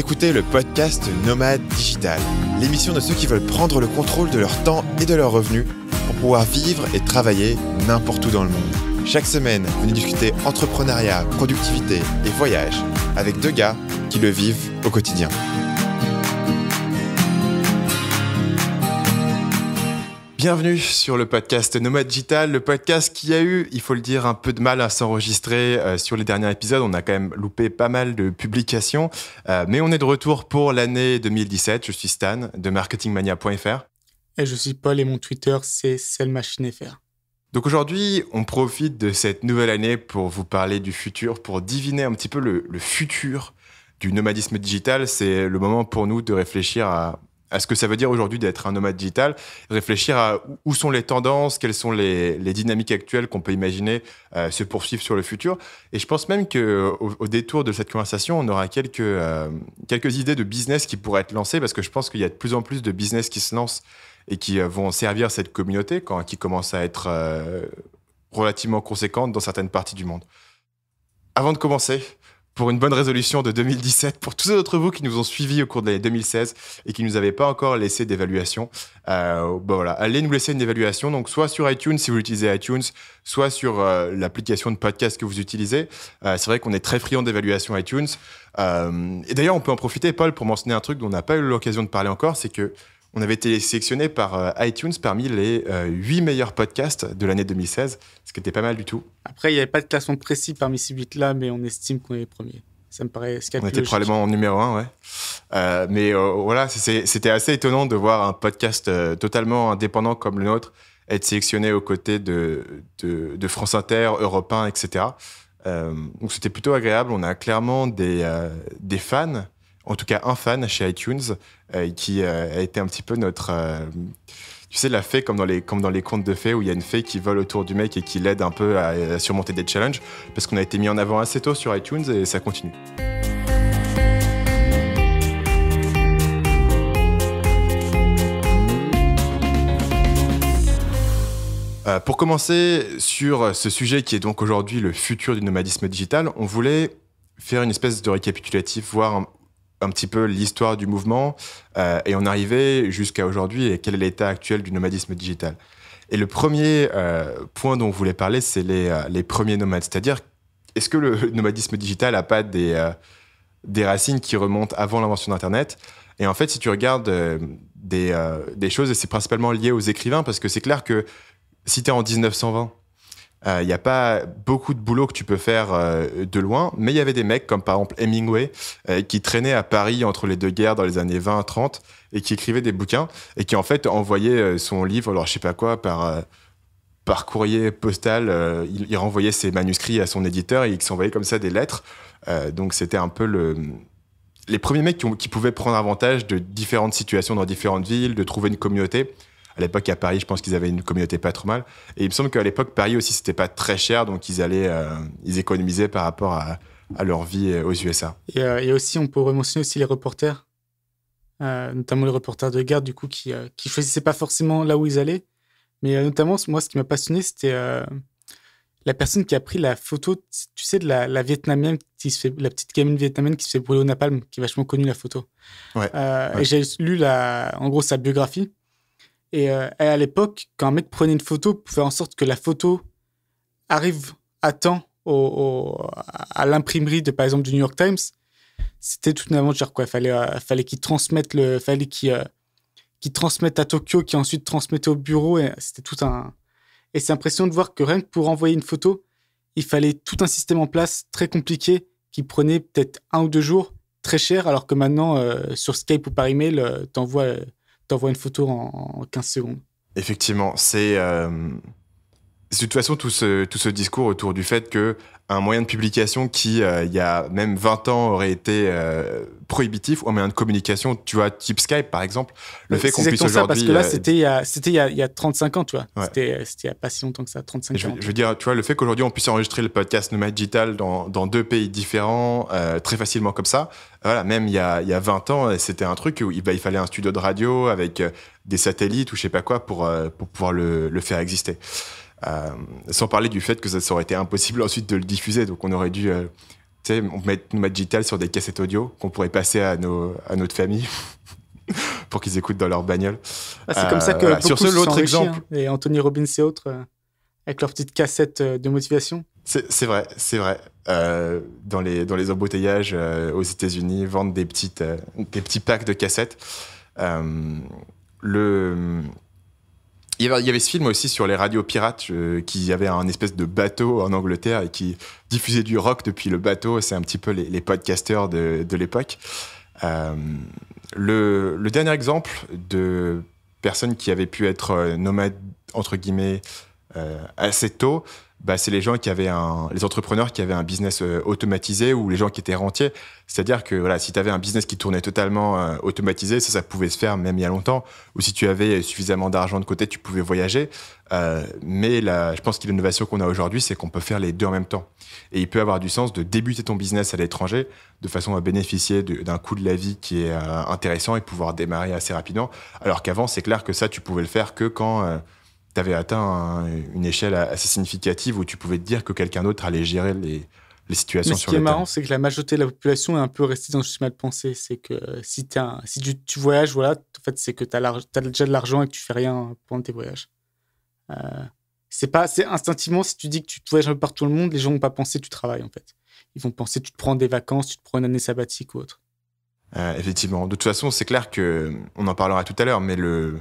écoutez le podcast Nomade Digital, l'émission de ceux qui veulent prendre le contrôle de leur temps et de leurs revenus pour pouvoir vivre et travailler n'importe où dans le monde. Chaque semaine, venez discuter entrepreneuriat, productivité et voyage avec deux gars qui le vivent au quotidien. Bienvenue sur le podcast Nomad Digital, le podcast qui a eu, il faut le dire, un peu de mal à s'enregistrer euh, sur les derniers épisodes. On a quand même loupé pas mal de publications, euh, mais on est de retour pour l'année 2017. Je suis Stan de marketingmania.fr. Et je suis Paul et mon Twitter, c'est selmachinefr. Donc aujourd'hui, on profite de cette nouvelle année pour vous parler du futur, pour diviner un petit peu le futur du nomadisme digital. C'est le moment pour nous de réfléchir à à ce que ça veut dire aujourd'hui d'être un nomade digital, réfléchir à où sont les tendances, quelles sont les, dynamiques actuelles qu'on peut imaginer euh, se poursuivre sur le futur. Et je pense même que au, détour de cette conversation, on aura quelques euh, quelques idées de business qui pourraient être lancées parce que je pense qu'il y a de plus en plus de business qui se lancent et qui euh, vont servir cette communauté qui commence à être relativement conséquente dans certaines parties du monde. Avant de commencer, pour une bonne résolution de 2017, pour tous les vous qui nous ont suivis au cours de l'année 2016 et qui nous avaient pas encore laissé d'évaluation, euh, allez nous laisser une évaluation. Donc soit sur iTunes si vous utilisez iTunes, soit sur euh, l'application de podcast que vous utilisez. Euh, c'est vrai qu'on est très friand d'évaluation iTunes. et d'ailleurs, on peut en profiter, Paul, pour mentionner un truc dont on n'a pas eu l'occasion de parler encore, c'est que on avait été sélectionné par iTunes parmi les huit meilleurs podcasts de l'année 2016 ce qui était pas mal du tout. Après, il n'y avait pas de classement précis parmi ces huit là mais on estime qu'on est les premiers. Ça me paraît ce On était probablement en numéro un, ouais. Euh, mais euh, voilà, c'était assez étonnant de voir un podcast euh, totalement indépendant comme le nôtre être sélectionné aux côtés de, de, France Inter, Europe 1, etc. donc c'était plutôt agréable. On a clairement des, des fans, en tout cas un fan chez iTunes, qui a été un petit peu notre tu sais, la fée, comme dans les, comme dans les contes de fées, où il y a une fée qui vole autour du mec et qui l'aide un peu à, surmonter des challenges, parce qu'on a été mis en avant assez tôt sur iTunes et ça continue. Euh, pour commencer sur ce sujet qui est donc aujourd'hui le futur du nomadisme digital, on voulait faire une espèce de récapitulatif, voir un petit peu l'histoire du mouvement euh, et on arrivait jusqu'à aujourd'hui et quel est l'état actuel du nomadisme digital. Et le premier euh, point dont vous voulait parler, c'est euh, les, premiers nomades. C'est-à-dire, est-ce que le nomadisme digital n'a pas des, des racines qui remontent avant l'invention d'Internet Et en fait, si tu regardes des, des choses, et c'est principalement lié aux écrivains, parce que c'est clair que si tu es en 1920 il euh, n'y a pas beaucoup de boulot que tu peux faire euh, de loin, mais il y avait des mecs comme par exemple Hemingway euh, qui traînait à Paris entre les deux guerres dans les années 20-30 et qui écrivait des bouquins et qui en fait envoyait son livre, alors je sais pas quoi, par, courrier postal. Il, renvoyait ses manuscrits à son éditeur et il s'envoyait comme ça des lettres. donc c'était un peu les premiers mecs qui pouvaient prendre avantage de différentes situations dans différentes villes, de trouver une communauté à l'époque, à Paris, je pense qu'ils avaient une communauté pas trop mal. Et il me semble qu'à l'époque, Paris aussi, c'était pas très cher, donc ils allaient, euh, ils économisaient par rapport à, leur vie euh, aux USA. Et, y euh, a aussi, on pourrait mentionner aussi les reporters, notamment les reporters de garde, du coup, qui, qui choisissaient pas forcément là où ils allaient. Mais notamment, moi, ce qui m'a passionné, c'était la personne qui a pris la photo, tu sais, de la, vietnamienne qui se fait, la petite gamine vietnamienne qui se fait brûler au napalm, qui est vachement connue la photo. Et j'ai lu la, en gros sa biographie euh, et, à l'époque, quand un mec prenait une photo pour faire en sorte que la photo arrive à temps à l'imprimerie de par exemple du New York Times, c'était toute une aventure quoi. Fallait, euh, qu'il fallait qu'ils le, fallait euh, à Tokyo, qui ensuite transmettait au bureau. Et c'était tout un. Et c'est impressionnant de voir que rien que pour envoyer une photo, il fallait tout un système en place très compliqué qui prenait peut-être un ou deux jours, très cher, alors que maintenant sur Skype ou par email, t'envoies t'envoie une photo en, 15 secondes. Effectivement, c'est. Euh, de toute façon, tout tout ce discours autour du fait que un moyen de publication qui, euh, il y a même 20 ans, aurait été euh, prohibitif, ou un moyen de communication, tu vois, type Skype, par exemple. Le euh, fait qu'on puisse aujourd'hui... Parce que là, c'était il, il, il, y a 35 ans, tu vois. C'était il n'y a pas si longtemps que ça, 35 ans. Je, veux dire, tu vois, le fait qu'aujourd'hui, on puisse enregistrer le podcast Nomad Digital dans, deux pays différents, très facilement comme ça, voilà, même il y a, il y a 20 ans, c'était un truc où il fallait un studio de radio avec des satellites ou je sais pas quoi pour, pour pouvoir le, le faire exister. Euh, sans parler du fait que ça, aurait été impossible ensuite de le diffuser. Donc on aurait dû euh, mettre mettre digital sur des cassettes audio qu'on pourrait passer à, nos, à notre famille pour qu'ils écoutent dans leur bagnole. Ah, c'est comme ça euh, que voilà. sur ce l'autre exemple hein. et Anthony Robbins et autres avec leur petite cassette de motivation. C'est vrai, c'est vrai. dans les dans les embouteillages aux États-Unis, vendent des petites des petits packs de cassettes. le il y, avait, ce film aussi sur les radios pirates euh, qui avait un espèce de bateau en Angleterre et qui diffusait du rock depuis le bateau. C'est un petit peu les, les podcasters de, l'époque. Euh, le, dernier exemple de personnes qui avaient pu être euh, nomades, entre guillemets, assez tôt, bah, c'est les gens qui avaient un, les entrepreneurs qui avaient un business euh, automatisé ou les gens qui étaient rentiers. C'est-à-dire que voilà, si tu avais un business qui tournait totalement euh, automatisé, ça, ça pouvait se faire même il y a longtemps. Ou si tu avais suffisamment d'argent de côté, tu pouvais voyager. Euh, mais la, je pense que l'innovation qu'on a aujourd'hui, c'est qu'on peut faire les deux en même temps. Et il peut avoir du sens de débuter ton business à l'étranger de façon à bénéficier d'un coût de la vie qui est euh, intéressant et pouvoir démarrer assez rapidement. Alors qu'avant, c'est clair que ça, tu pouvais le faire que quand tu avais atteint une échelle assez significative où tu pouvais te dire que quelqu'un d'autre allait gérer les, les situations Mais ce qui est marrant, c'est que la majorité de la population est un peu restée dans ce schéma de pensée. C'est que si, si tu, voyages, voilà, en fait, c'est que tu as, as, déjà de l'argent et que tu fais rien pendant tes voyages. Euh, c'est pas assez instinctivement, si tu dis que tu voyages un peu partout le monde, les gens vont pas penser que tu travailles, en fait. Ils vont penser que tu te prends des vacances, tu te prends une année sabbatique ou autre. Euh, effectivement. De toute façon, c'est clair que on en parlera tout à l'heure, mais le,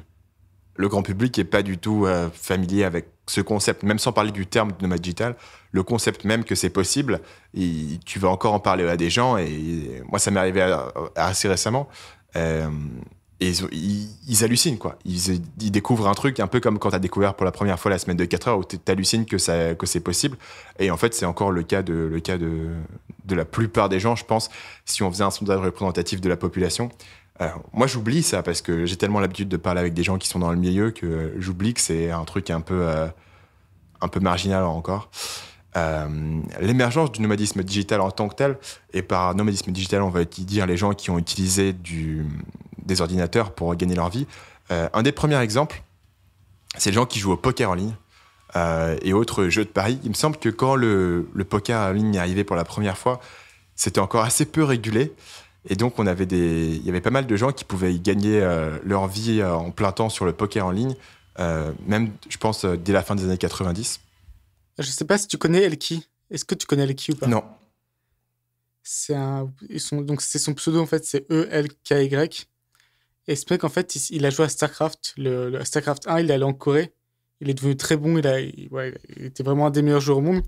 le grand public n'est pas du tout euh, familier avec ce concept, même sans parler du terme de nomade digital, le concept même que c'est possible, tu vas encore en parler à des gens. Et moi, ça m'est arrivé euh, assez récemment. Euh, et ils, hallucinent, quoi. Ils, découvrent un truc, un peu comme quand tu as découvert pour la première fois la semaine de 4 heures, où tu hallucines que, c'est possible. Et en fait, c'est encore le cas, de, de la plupart des gens, je pense. Si on faisait un sondage représentatif de la population, moi, j'oublie ça parce que j'ai tellement l'habitude de parler avec des gens qui sont dans le milieu que j'oublie que c'est un truc un peu, euh, un peu marginal encore. Euh, l'émergence du nomadisme digital en tant que tel, et par nomadisme digital, on va dire les gens qui ont utilisé des ordinateurs pour gagner leur vie. Euh, un des premiers exemples, c'est les gens qui jouent au poker en ligne et autres jeux de paris. Il me semble que quand le, le poker en ligne est arrivé pour la première fois, c'était encore assez peu régulé. Et donc, on avait des, il y avait pas mal de gens qui pouvaient y gagner euh, leur vie euh, en plein temps sur le poker en ligne, euh, même, je pense, dès la fin des années 90. Je ne sais pas si tu connais Elki. Est-ce que tu connais Elki ou pas Non. C'est un, ils sont, donc c'est son pseudo en fait, c'est E-L-K-Y. Et c'est qu'en fait, il, a joué à StarCraft, le, StarCraft 1, il est allé en Corée. Il est devenu très bon, il, a, il était vraiment un des meilleurs joueurs au monde.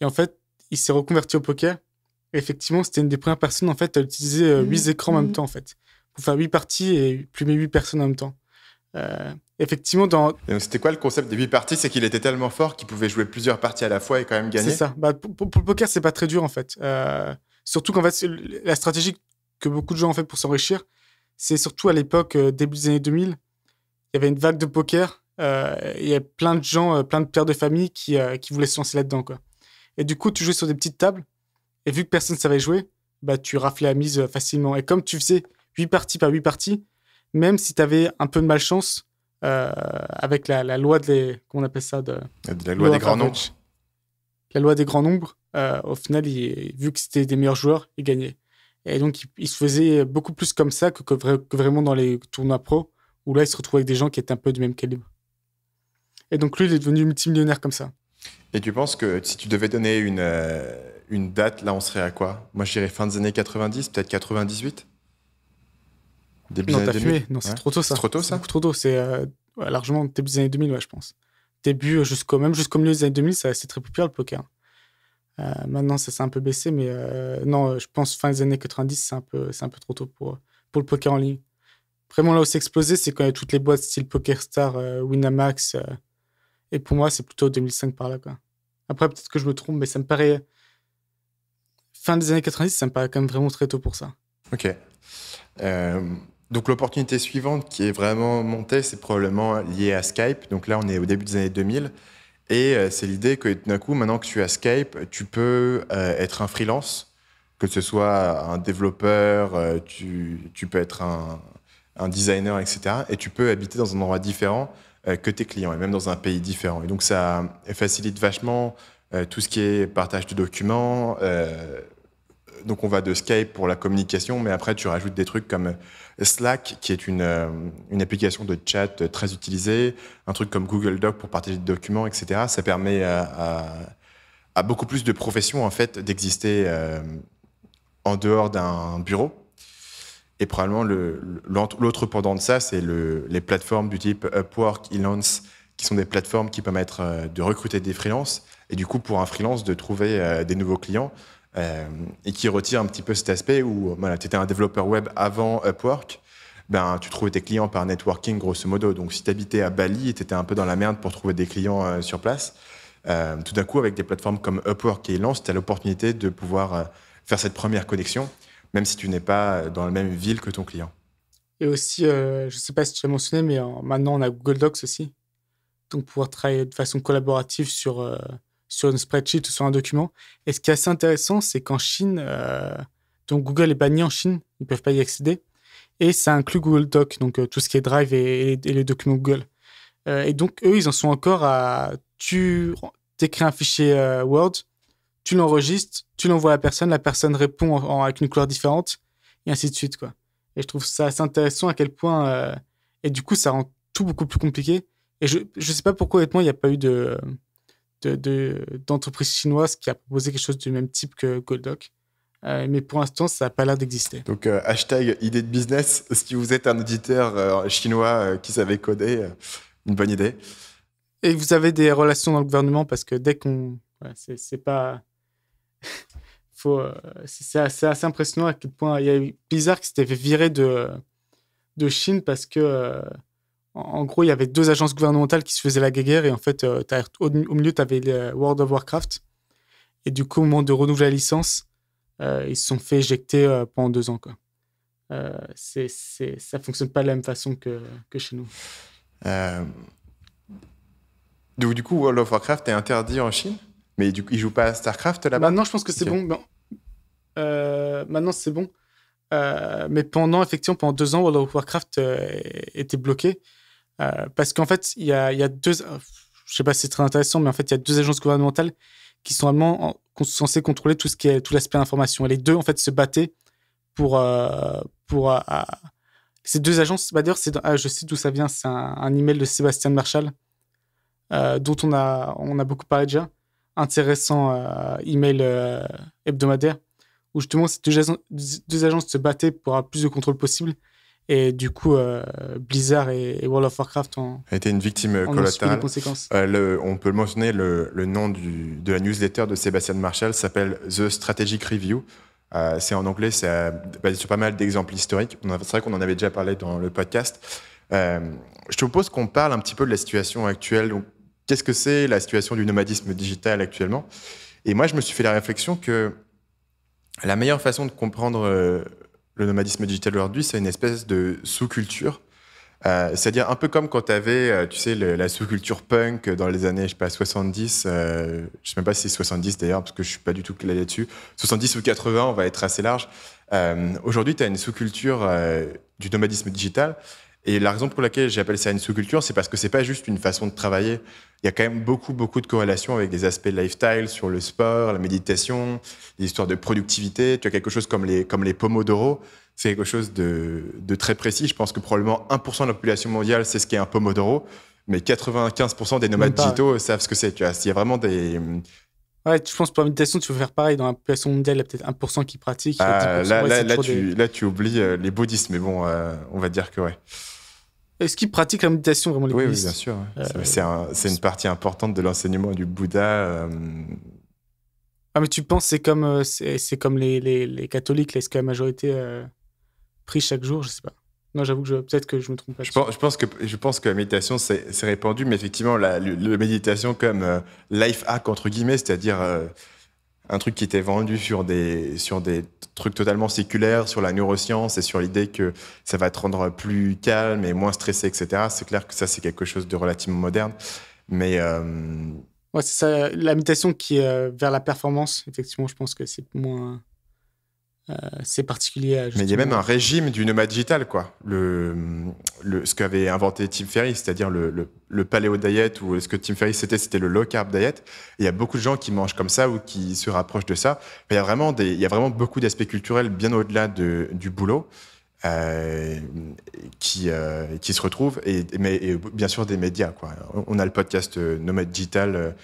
Et en fait, il s'est reconverti au poker effectivement, c'était une des premières personnes en fait à utiliser euh, huit mmh. écrans en même mmh. temps en fait, pour faire huit parties et plus plumer huit personnes en même temps. Euh, effectivement, dans. c'était quoi le concept des huit parties C'est qu'il était tellement fort qu'il pouvait jouer plusieurs parties à la fois et quand même gagner. C'est ça. Bah, pour, le poker, c'est pas très dur en fait. Euh, surtout qu'en fait, la stratégie que beaucoup de gens ont fait pour s'enrichir, c'est surtout à l'époque début des années 2000. Il y avait une vague de poker. Il y avait plein de gens, plein de pères de famille qui, voulaient se lancer là-dedans Et du coup, tu jouais sur des petites tables et vu que personne ne savait jouer, bah, tu raflais la mise euh, facilement. Et comme tu faisais huit parties par huit parties, même si tu avais un peu de malchance, euh, avec la, loi de on appelle ça de, la loi, des grands nombres. La loi des grands nombres, euh, au final, il, vu que c'était des meilleurs joueurs, ils gagnaient. Et donc, il se faisait beaucoup plus comme ça que, que, vraiment dans les tournois pro, où là, il se retrouvait avec des gens qui étaient un peu du même calibre. Et donc, lui, il est devenu multimillionnaire comme ça. Et tu penses que si tu devais donner une, une date, là, on serait à quoi Moi, je dirais fin des années 90, peut-être 98 Début non, des années Non, c'est trop tôt, ça. C'est trop tôt, ça trop tôt. C'est euh, largement début des années 2000, ouais, je pense. Début, euh, jusqu'au même jusqu'au milieu des années 2000, c'est très populaire, le poker. Euh, maintenant, ça s'est un peu baissé, mais non, je pense fin des années 90, c'est un peu, c'est un peu trop tôt pour, pour le poker en ligne. Vraiment, là où c'est explosé, c'est quand il y a toutes les boîtes style PokerStar, Winamax. et pour moi, c'est plutôt 2005 par là. Quoi. Après, peut-être que je me trompe, mais ça me paraît fin des années 90, ça me paraît quand même vraiment très tôt pour ça. Ok. Euh, donc l'opportunité suivante qui est vraiment montée, c'est probablement liée à Skype. Donc là, on est au début des années 2000. Et euh, c'est l'idée que d'un coup, maintenant que tu as Skype, tu peux euh, être un freelance, que ce soit un développeur, tu, tu, peux être un, un, designer, etc. Et tu peux habiter dans un endroit différent que tes clients, et même dans un pays différent. Et donc ça facilite vachement tout ce qui est partage de documents donc on va de Skype pour la communication, mais après tu rajoutes des trucs comme Slack, qui est une, euh, une application de chat très utilisée, un truc comme Google Doc pour partager des documents, etc. Ça permet euh, à, beaucoup plus de professions en fait d'exister euh, en dehors d'un bureau. Et probablement l'autre pendant de ça, c'est les plateformes du type Upwork, Elance, qui sont des plateformes qui permettent de recruter des freelances et du coup pour un freelance de trouver des nouveaux clients euh, et qui retire un petit peu cet aspect où voilà, tu étais un développeur web avant Upwork, ben, tu trouvais tes clients par networking grosso modo. Donc si tu habitais à Bali, et tu étais un peu dans la merde pour trouver des clients euh, sur place. Euh, tout d'un coup, avec des plateformes comme Upwork et Lance, tu as l'opportunité de pouvoir faire cette première connexion, même si tu n'es pas dans la même ville que ton client. Et aussi, je ne sais pas si tu l'as mentionné, mais maintenant on a Google Docs aussi. Donc pouvoir travailler de façon collaborative sur sur une spreadsheet ou sur un document. Et ce qui est assez intéressant, c'est qu'en Chine, euh, donc Google est banni en Chine, ils ne peuvent pas y accéder. Et ça inclut Google Doc, donc euh, tout ce qui est Drive et, les documents Google. Euh, et donc, eux, ils en sont encore à. Tu écris un fichier Word, tu l'enregistres, tu l'envoies à la personne, la personne répond avec une couleur différente, et ainsi de suite. Quoi. Et je trouve ça assez intéressant à quel point. et du coup, ça rend tout beaucoup plus compliqué. Et je ne sais pas pourquoi, honnêtement, il n'y a pas eu de d'entreprise de, chinoise qui a proposé quelque chose du même type que Goldoc. Euh, mais pour l'instant, ça n'a pas l'air d'exister. Donc, euh, hashtag idée de business. Si vous êtes un auditeur euh, chinois qui savait coder, une bonne idée. Et vous avez des relations dans le gouvernement parce que dès qu'on. c'est pas. Faut, c'est assez, impressionnant à quel point il y a eu bizarre qui s'était fait virer de, de Chine parce que en gros, il y avait deux agences gouvernementales qui se faisaient la guerre et en fait, euh, au, milieu, tu avais euh, World of Warcraft. Et du coup, au moment de renouveler la licence, euh, ils se sont fait éjecter pendant deux ans. c'est, ça ne fonctionne pas de la même façon que, chez nous. Donc, du coup, World of Warcraft est interdit en Chine, mais du coup, ils ne jouent pas à StarCraft là-bas Maintenant, je pense que c'est bon. maintenant, c'est bon. mais pendant, effectivement, pendant deux ans, World of Warcraft était bloqué. Euh, parce qu'en fait, il y, a, deux. Euh, je sais pas c'est très intéressant, mais en fait, il y a deux agences gouvernementales qui sont vraiment censées contrôler tout ce qui est tout l'aspect information. Et les deux, en fait, se battaient pour. Euh, pour ces deux agences. Bah, d'ailleurs, ah, je sais d'où ça vient. C'est un, email de Sébastien Marshall, dont on a, on a beaucoup parlé déjà. Intéressant email hebdomadaire, où justement, ces deux, deux agences se battaient pour avoir plus de contrôle possible. Et du coup, euh, Blizzard et, World of Warcraft ont été une victime euh, collatérale. Euh, on peut mentionner, le, nom du, de la newsletter de Sébastien Marshall s'appelle The Strategic Review. c'est en anglais, c'est basé sur pas mal d'exemples historiques. C'est vrai qu'on en avait déjà parlé dans le podcast. je te propose qu'on parle un petit peu de la situation actuelle. Qu'est-ce que c'est la situation du nomadisme digital actuellement Et moi, je me suis fait la réflexion que la meilleure façon de comprendre le nomadisme digital aujourd'hui, c'est une espèce de sous-culture. Euh, c'est-à-dire un peu comme quand tu avais, euh, tu sais, la sous-culture punk dans les années, je sais pas, 70, je euh, je sais même pas si c'est 70 d'ailleurs, parce que je suis pas du tout clair là-dessus, 70 ou 80, on va être assez large. aujourd'hui, tu as une sous-culture du nomadisme digital et la raison pour laquelle j'appelle ça une sous-culture, c'est parce que c'est pas juste une façon de travailler. Il y a quand même beaucoup, beaucoup de corrélations avec des aspects lifestyle sur le sport, la méditation, l'histoire de productivité. Tu as quelque chose comme les, comme les pomodoro. C'est quelque chose de, de très précis. Je pense que probablement 1% de la population mondiale sait ce qu'est un pomodoro, mais 95% des nomades digitaux savent ce que c'est. Tu vois, s'il y a vraiment des, Ouais, je pense pour la méditation, tu veux faire pareil. Dans la population mondiale, il y a peut-être 1% qui pratique. Ah, là, là, là, tu, là, tu, oublies euh, les bouddhistes, mais bon, euh, on va dire que ouais. Est-ce qu'ils pratiquent la méditation vraiment les oui, bouddhistes Oui, bien sûr. Euh, c'est une partie importante de l'enseignement du Bouddha. Euh. Ah, mais tu penses c'est comme euh, c'est comme les, les, les catholiques, est la majorité prie chaque jour Je sais pas. Non, j'avoue que peut-être que je me trompe. Pas je, pense, que je pense que la méditation c'est répandu, mais effectivement la, la méditation comme life hack entre guillemets, c'est-à-dire un truc qui était vendu sur des, sur des trucs totalement séculaires, sur la neuroscience et sur l'idée que ça va te rendre plus calme et moins stressé, etc. C'est clair que ça, c'est quelque chose de relativement moderne. Mais. Euh, c'est la mutation qui est euh, vers la performance, effectivement, je pense que c'est moins. Euh, c'est particulier. Mais il y a même un régime du nomade digital, quoi. Le, ce qu'avait inventé Tim Ferriss, c'est-à-dire le, paléo diet, ou ce que Tim Ferriss c'était, c'était le low carb diet. il y a beaucoup de gens qui mangent comme ça ou qui se rapprochent de ça. il y a vraiment, des, il y a vraiment beaucoup d'aspects culturels bien au-delà de, du boulot. Euh, qui, euh, qui se retrouvent, et, mais, bien sûr des médias. Quoi. On a le podcast Nomade Digital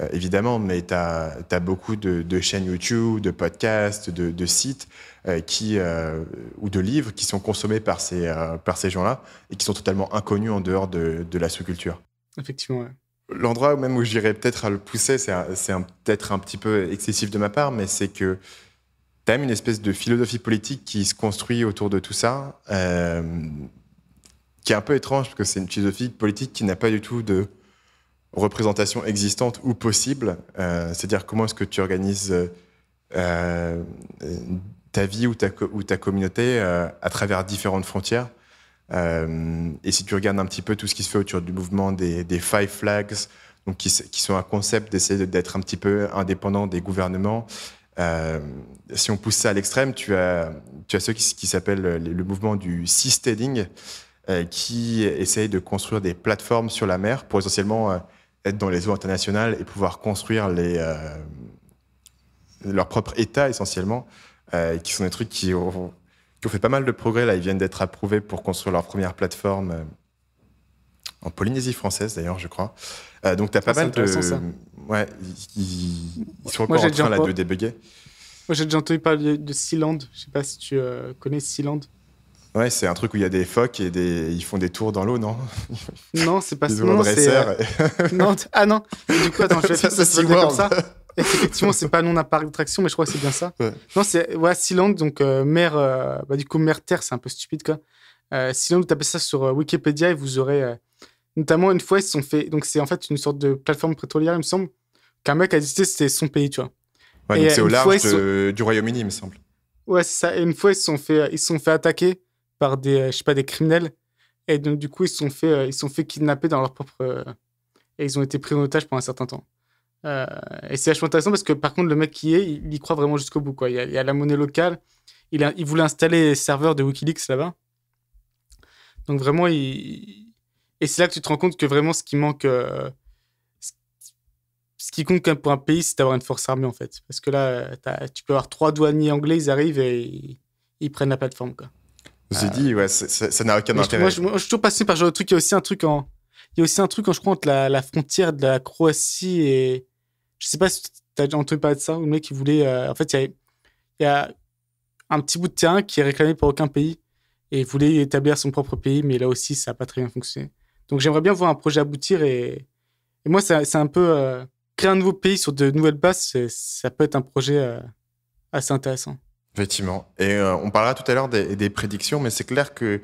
euh, évidemment, mais tu as, beaucoup de, chaînes YouTube, de podcasts, de, sites euh, qui, euh, ou de livres qui sont consommés par ces, par ces gens-là et qui sont totalement inconnus en dehors de, la sous-culture. Effectivement, oui. L'endroit même où j'irais peut-être à le pousser, c'est peut-être un petit peu excessif de ma part, mais c'est que tu as une espèce de philosophie politique qui se construit autour de tout ça, qui est un peu étrange, parce que c'est une philosophie politique qui n'a pas du tout de Représentation existante ou possible, euh, C'est-à-dire comment est-ce que tu organises euh, euh, ta vie ou ta, ou ta communauté à travers différentes frontières. et si tu regardes un petit peu tout ce qui se fait autour du mouvement des, Five Flags, donc qui, sont un concept d'essayer d'être un petit peu indépendant des gouvernements, si on pousse ça à l'extrême, tu as, tu as ceux qui, qui s'appellent le, le, mouvement du seasteading, qui essaye de construire des plateformes sur la mer pour essentiellement être dans les eaux internationales et pouvoir construire les, euh, leur propre État essentiellement, euh, qui sont des trucs qui ont, qui fait pas mal de progrès. Là, ils viennent d'être approuvés pour construire leur première plateforme euh, en Polynésie française, d'ailleurs, je crois. donc, tu as pas ah, mal de. Ouais, ils, ils sont encore en train là, de débugger. Moi, j'ai déjà entendu parler de Sealand. Je sais pas si tu connais Sealand. Ouais, c'est un truc où il y a des phoques et des... ils font des tours dans l'eau, non Non, c'est pas ce nom. Euh... non, ah non. Du coup, attends, je vais ça, ça ça. Effectivement, c'est pas non un parc d'attraction, mais je crois que c'est bien ça. Non, c'est ouais, Sealand, donc euh, mer. Euh, bah, du coup, mer terre, c'est un peu stupide quoi. Euh, Sealand, vous tapez ça sur euh, Wikipédia et vous aurez notamment une fois ils se sont fait. Donc c'est en fait une sorte de plateforme pétrolière, il me semble, qu'un mec a décidé c'était son pays, tu vois. Ouais, donc c'est au large du Royaume-Uni, il me semble. Ouais, c'est ça. Et une fois ils sont fait, ils se sont fait attaquer par des, euh, je sais pas, des criminels. Et donc, du coup, ils se sont fait, euh, ils sont fait kidnapper dans leur propre. Euh, et ils ont été pris en otage pendant un certain temps. et c'est vachement intéressant parce que, par contre, le mec qui est, il, y croit vraiment jusqu'au bout. Quoi. Il, y a, la monnaie locale. Il, il voulait installer les serveurs de Wikileaks là-bas. Donc, vraiment, il. Et c'est là que tu te rends compte que vraiment, ce qui manque. ce qui compte quand pour un pays, c'est d'avoir une force armée, en fait. Parce que là, tu peux avoir trois douaniers anglais, ils arrivent et ils prennent la plateforme, quoi. J'ai dit, ouais, ça n'a aucun intérêt. moi, je, suis toujours passé par genre de truc. Il y a aussi un truc en, il y a aussi un truc quand je crois entre la, frontière de la Croatie et, je sais pas si tu as entendu parler de ça, ou le mec qui voulait, euh, en fait, il y, a, un petit bout de terrain qui est réclamé par aucun pays et voulait établir son propre pays, mais là aussi, ça n'a pas très bien fonctionné. Donc, j'aimerais bien voir un projet aboutir et, moi, c'est un peu, euh, créer un nouveau pays sur de nouvelles bases, ça peut être un projet euh, assez intéressant. Effectivement. Et euh, on parlera tout à l'heure des, prédictions, mais c'est clair que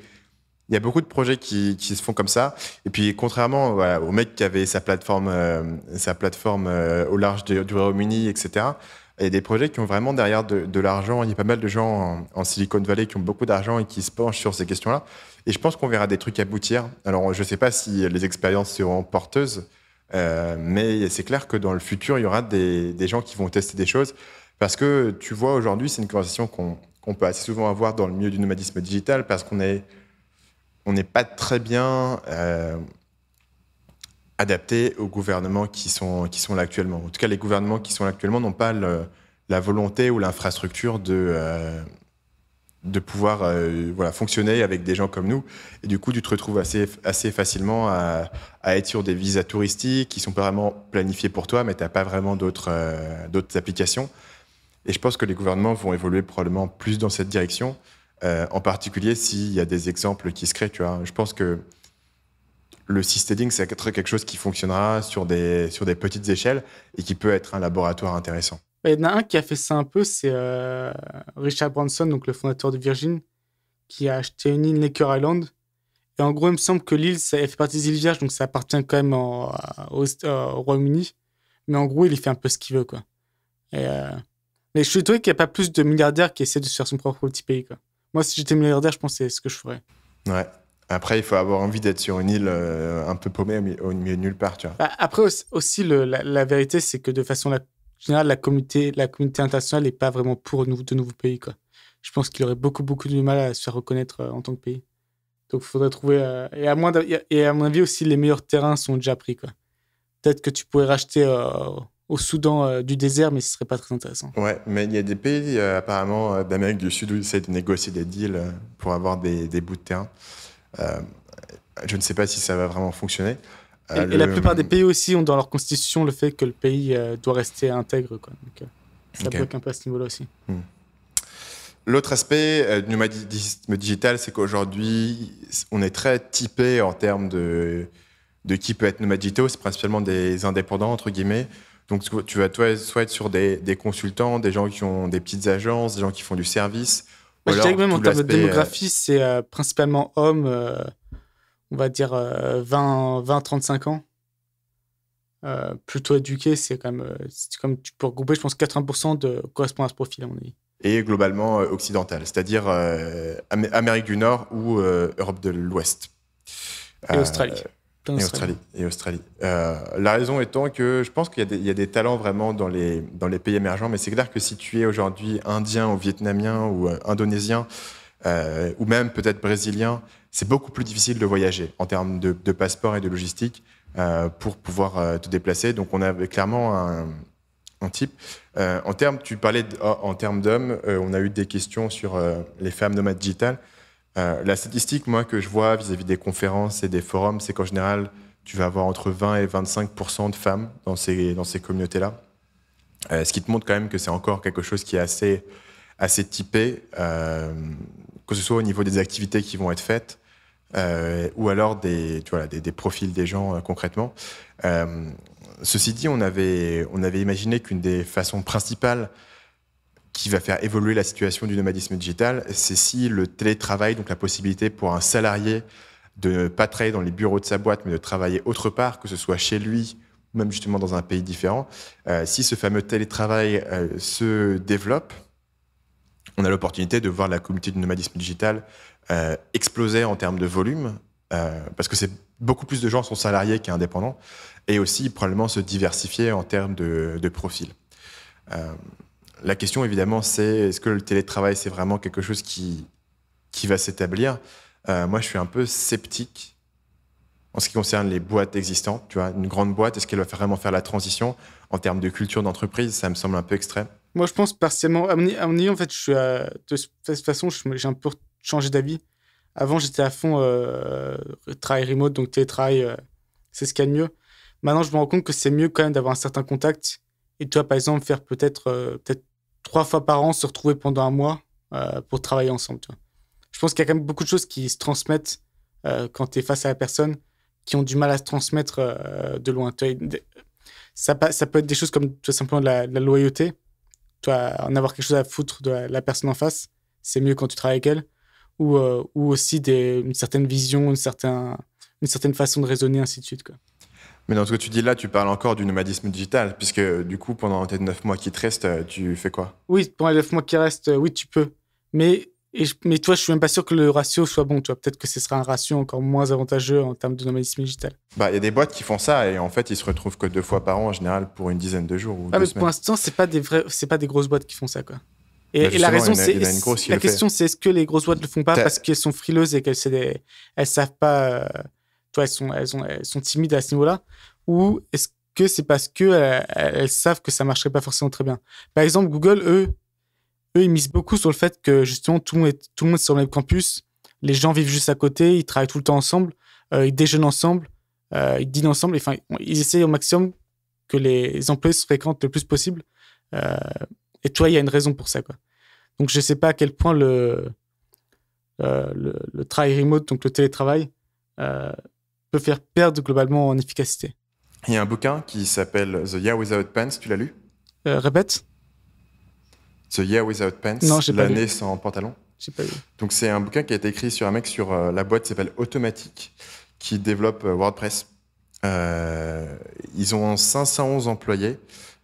il y a beaucoup de projets qui, se font comme ça. Et puis, contrairement au mec qui avait sa plateforme, euh, sa plateforme euh, au large du Royaume-Uni, etc., il y a des projets qui ont vraiment derrière de, l'argent. Il y a pas mal de gens en, Silicon Valley qui ont beaucoup d'argent et qui se penchent sur ces questions-là. Et je pense qu'on verra des trucs aboutir. Alors, je ne sais pas si les expériences seront porteuses, mais c'est clair que dans le futur, il y aura des gens qui vont tester des choses. Parce que tu vois, aujourd'hui, c'est une conversation qu'on peut assez souvent avoir dans le milieu du nomadisme digital parce qu'on on n'est pas très bien euh, adapté aux gouvernements qui sont, là actuellement. En tout cas, les gouvernements qui sont là actuellement n'ont pas la volonté ou l'infrastructure de, euh, pouvoir euh, fonctionner avec des gens comme nous. Et du coup, tu te retrouves assez, facilement à, être sur des visas touristiques qui sont pas vraiment planifiés pour toi, mais tu n'as pas vraiment d'autres applications. Et je pense que les gouvernements vont évoluer probablement plus dans cette direction, euh, en particulier s'il y a des exemples qui se créent. Tu vois. Je pense que le va c'est quelque chose qui fonctionnera sur des, sur des petites échelles et qui peut être un laboratoire intéressant. Il y en a un qui a fait ça un peu, c'est euh, Richard Branson, donc le fondateur de Virgin, qui a acheté une île, Laker Island. Et en gros, il me semble que l'île, elle fait partie des îles Vierges, donc ça appartient quand même au, Royaume-Uni. Mais en gros, il fait un peu ce qu'il veut, quoi. Et, euh, mais je suis étonné qu'il n'y a pas plus de milliardaires qui essaient de se faire son propre petit pays. Quoi. Moi, si j'étais milliardaire, je pensais ce que je ferais. Après, il faut avoir envie d'être sur une île euh, un peu paumée au milieu de nulle part. Bah, après, aussi, la, vérité, c'est que de façon générale, la communauté, la communauté internationale n'est pas vraiment pour de nouveaux pays. Quoi. Je pense qu'il aurait beaucoup, beaucoup de mal à se faire reconnaître euh, en tant que pays. Donc, il faudrait trouver. Euh, et, à moins et à mon avis, aussi, les meilleurs terrains sont déjà pris. Peut-être que tu pourrais racheter au Soudan euh, du désert, mais ce serait pas très intéressant. Ouais, mais il y a des pays euh, apparemment euh, d'Amérique du Sud où ils essaient de négocier des deals pour avoir des, des, bouts de terrain. je ne sais pas si ça va vraiment fonctionner. et, la plupart des pays aussi ont dans leur constitution le fait que le pays doit rester intègre. ça bloque un peu à ce niveau-là aussi. Hmm. L'autre aspect du nomadisme digital, c'est qu'aujourd'hui, on est très typé en termes de, de qui peut être nomadito. C'est principalement des indépendants, entre guillemets. Donc tu vas toi, soit être sur des, consultants, des gens qui ont des petites agences, des gens qui font du service. je dirais que même en termes de euh, démographie, c'est euh, principalement hommes, euh, on va dire 20-35 ans. plutôt éduqués, c'est quand comme tu peux regrouper, je pense 80% de, correspond à ce profil à mon Et globalement occidental, c'est-à-dire Amérique du Nord ou Europe de l'Ouest. Et Australie. Et Australie. Euh, la raison étant que je pense qu'il y, a des talents vraiment dans les, pays émergents, mais c'est clair que si tu es aujourd'hui indien ou vietnamien ou euh, indonésien, euh, ou même peut-être brésilien, c'est beaucoup plus difficile de voyager en termes de, passeport et de logistique pour pouvoir te déplacer. Donc on avait clairement un, type. en termes, tu parlais en termes d'hommes, on a eu des questions sur les femmes nomades digitales. Euh, la statistique, moi, que je vois vis-à-vis des conférences et des forums, c'est qu'en général, tu vas avoir entre 20 et 25 de femmes dans ces, communautés-là. Euh, ce qui te montre quand même que c'est encore quelque chose qui est assez, typé, euh, que ce soit au niveau des activités qui vont être faites, ou alors des, profils des gens concrètement. ceci dit, on avait imaginé qu'une des façons principales qui va faire évoluer la situation du nomadisme digital, c'est si le télétravail, donc la possibilité pour un salarié de ne pas travailler dans les bureaux de sa boîte, mais de travailler autre part, que ce soit chez lui ou même justement dans un pays différent, euh, si ce fameux télétravail euh, se développe, on a l'opportunité de voir la communauté du nomadisme digital euh, exploser en termes de volume, parce que c'est beaucoup plus de gens sont salariés qu'indépendants, et aussi probablement se diversifier en termes de, de profil la question, évidemment, c'est est-ce que le télétravail, c'est vraiment quelque chose qui, qui va s'établir euh, Moi, je suis un peu sceptique en ce qui concerne les boîtes existantes. Tu vois, une grande boîte, est-ce qu'elle va vraiment faire la transition En termes de culture d'entreprise, ça me semble un peu extrême. Moi, je pense partiellement. À mon, en fait, je suis de cette façon, j'ai un peu changé d'avis. Avant, j'étais à fond euh, travail remote, donc télétravail, euh, c'est ce qu'il y a de mieux. Maintenant, je me rends compte que c'est mieux quand même d'avoir un certain contact et toi, par exemple, faire peut-être euh, peut-être trois fois par an se retrouver pendant un mois euh, pour travailler ensemble. Je pense qu'il y a quand même beaucoup de choses qui se transmettent euh, quand tu es face à la personne qui ont du mal à se transmettre de loin. ça, peut être des choses comme tout simplement la, loyauté. Toi, en avoir quelque chose à foutre de la, personne en face, c'est mieux quand tu travailles avec elle. Ou, aussi des, une certaine vision, une, une certaine façon de raisonner, ainsi de suite. Quoi. Mais dans ce que tu dis là, tu parles encore du nomadisme digital, puisque du coup, pendant tes neuf mois qui te restent, euh, tu fais quoi Oui, pendant les neuf mois qui restent, euh, oui, tu peux. Mais, et, mais toi, je suis même pas sûr que le ratio soit bon. Tu vois, peut-être que ce sera un ratio encore moins avantageux en termes de nomadisme digital. Bah, il y a des boîtes qui font ça et en fait, ils se retrouvent que deux fois par an en général pour une dizaine de jours ou ah, mais Pour l'instant, c'est pas des vrais, c'est pas des grosses boîtes qui font ça, quoi. Et, bah, la raison, c'est la question, c'est est-ce que les grosses boîtes le font pas parce qu'elles sont frileuses et qu'elles ne savent pas euh, elles sont, elles, sont, timides à ce niveau-là Ou est-ce que c'est parce qu'elles euh, elles savent que ça marcherait pas forcément très bien Par exemple, Google, eux, eux, ils misent beaucoup sur le fait que justement tout le monde est, tout le monde sur le même campus, les gens vivent juste à côté, ils travaillent tout le temps ensemble, euh, ils déjeunent ensemble, euh, ils dînent ensemble, enfin, ils essayent au maximum que les employés se fréquentent le plus possible. Euh, et toi, il y a une raison pour ça. Quoi. Donc, je ne sais pas à quel point le, le, le, travail remote, donc le télétravail, peut faire perdre globalement en efficacité. Il y a un bouquin qui s'appelle The Year Without Pants, tu l'as lu euh, Répète. The Year Without Pants, l'année sans pantalon. Pas lu. Donc c'est un bouquin qui a été écrit sur un mec sur euh, la boîte qui s'appelle Automatique, qui développe euh, WordPress. Euh, ils ont 511 employés.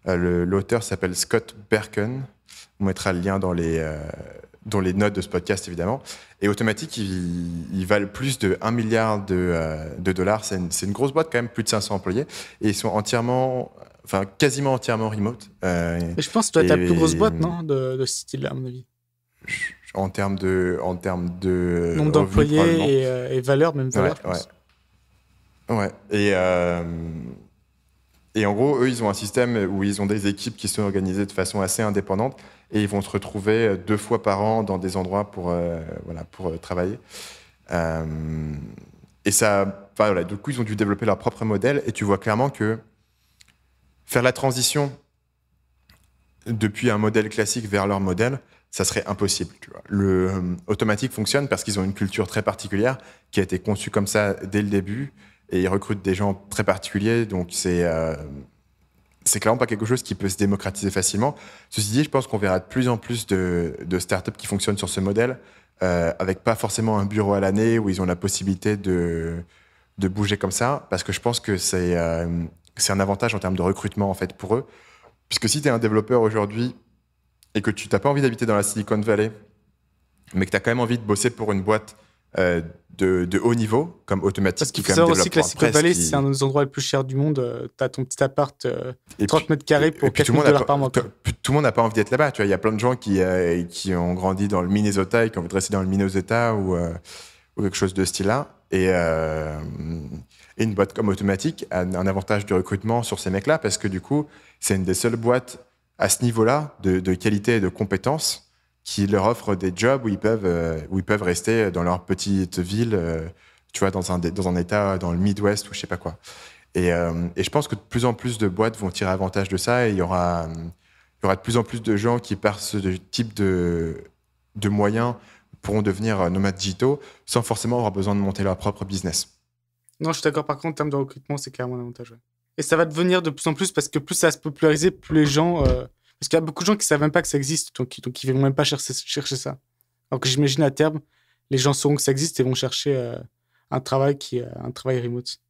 L'auteur s'appelle Scott Berken. On mettra le lien dans les, dont les notes de ce podcast évidemment. Et Automatique, ils, valent plus de 1 milliard de, euh, dollars. C'est une, grosse boîte quand même, plus de 500 employés. Et ils sont entièrement, enfin quasiment entièrement remote. Euh, je pense que tu la plus grosse boîte, non, de, de ce style-là, à mon avis. En termes de, en termes de nombre d'employés et, euh, valeur, même valeur. ouais. Et et en gros, eux, ils ont un système où ils ont des équipes qui sont organisées de façon assez indépendante et ils vont se retrouver euh, deux fois par an dans des endroits pour, euh, voilà, pour euh, travailler. et ça, enfin, voilà, du coup, ils ont dû développer leur propre modèle, et tu vois clairement que faire la transition depuis un modèle classique vers leur modèle, ça serait impossible. Tu Le automatique fonctionne parce qu'ils ont une culture très particulière qui a été conçue comme ça dès le début, et ils recrutent des gens très particuliers, donc c'est c'est clairement pas quelque chose qui peut se démocratiser facilement. Ceci dit, je pense qu'on verra de plus en plus de, startups qui fonctionnent sur ce modèle, euh, avec pas forcément un bureau à l'année où ils ont la possibilité de, de bouger comme ça, parce que je pense que c'est euh, un avantage en termes de recrutement en fait pour eux. Puisque si tu es un développeur aujourd'hui et que tu n'as pas envie d'habiter dans la Silicon Valley, mais que tu as quand même envie de bosser pour une boîte euh, de, haut niveau, comme automatique. Parce qu'il faut savoir aussi que la Silicon Valley, c'est un des endroits les plus chers du monde. Euh, tu as ton petit appart, 30 euh, mètres carrés pour 4 000 dollars par mois. Tout, tout le monde n'a pas envie d'être là-bas. Tu vois, il y a plein de gens qui, qui ont grandi dans le Minnesota et qui ont envie rester dans le Minnesota ou, quelque chose de ce style-là. Et, une boîte comme Automatique a un avantage de recrutement sur ces mecs-là parce que du coup, c'est une des seules boîtes à ce niveau-là de, de qualité et de compétences qui leur offrent des jobs où ils peuvent, euh, où ils peuvent rester dans leur petite ville, euh, tu vois, dans un, dans un état, euh, dans le Midwest ou je sais pas quoi. Et, et je pense que de plus en plus de boîtes vont tirer avantage de ça et il y aura, il y aura de plus en plus de gens qui, par ce type de, de moyens, pourront devenir nomades digitaux sans forcément avoir besoin de monter leur propre business. Non, je suis d'accord. Par contre, en termes de recrutement, c'est clairement un avantage. Et ça va devenir de plus en plus parce que plus ça va se populariser, plus les gens parce qu'il y a beaucoup de gens qui ne savent même pas que ça existe, donc, donc ils ne vont même pas chercher, ça. Alors que j'imagine à terme, les gens sauront que ça existe et vont chercher euh, un travail qui un travail remote.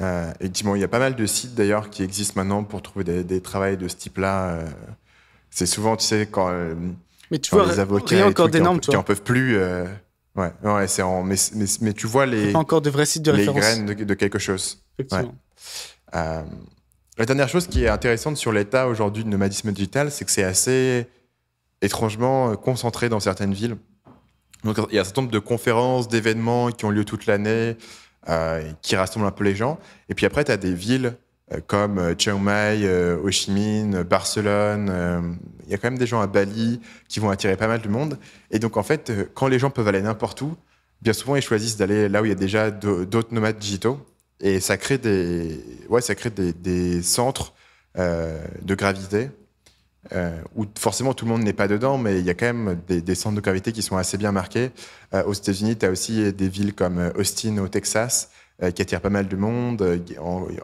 Euh, effectivement, il y a pas mal de sites d'ailleurs qui existent maintenant pour trouver des, des travails de ce type-là. Euh. c'est souvent, tu sais, quand, euh, mais tu les avocats encore qui, en, qui peuvent plus. Ouais, ouais c'est mais, tu vois les. encore de vrais sites de Les graines de, quelque chose. Effectivement. La dernière chose qui est intéressante sur l'état aujourd'hui du nomadisme digital, c'est que c'est assez étrangement euh, concentré dans certaines villes. Donc, il y a un certain nombre de conférences, d'événements qui ont lieu toute l'année, euh, qui rassemblent un peu les gens. Et puis après, tu as des villes euh, comme Chiang Mai, Ho Chi Minh, Barcelone. Il y a quand même des gens à Bali qui vont attirer pas mal de monde. Et donc, en fait, quand les gens peuvent aller n'importe où, bien souvent, ils choisissent d'aller là où il y a déjà d'autres nomades digitaux et ça crée des, ouais, ça crée des, centres euh, de gravité euh, où forcément tout le monde n'est pas dedans, mais il y a quand même des, centres de gravité qui sont assez bien marqués. Euh, aux États-Unis, tu as aussi des villes comme Austin au Texas qui attirent pas mal de monde.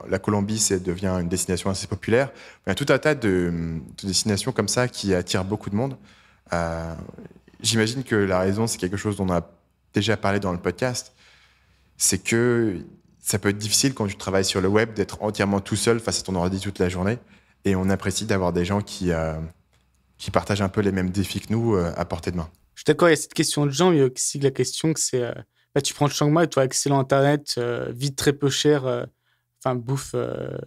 la Colombie devient une destination assez populaire. Il y a tout un tas de, de destinations comme ça qui attirent beaucoup de monde. J'imagine que la raison, c'est quelque chose dont on a déjà parlé dans le podcast, c'est que ça peut être difficile quand tu travailles sur le web d'être entièrement tout seul face à ton ordi toute la journée. Et on apprécie d'avoir des gens qui, euh, qui partagent un peu les mêmes défis que nous euh, à portée de main. Je suis d'accord, il y a cette question de gens, il y a aussi la question que c'est euh, bah, tu prends le changement, tu as excellent Internet, vite très peu cher, enfin bouffe,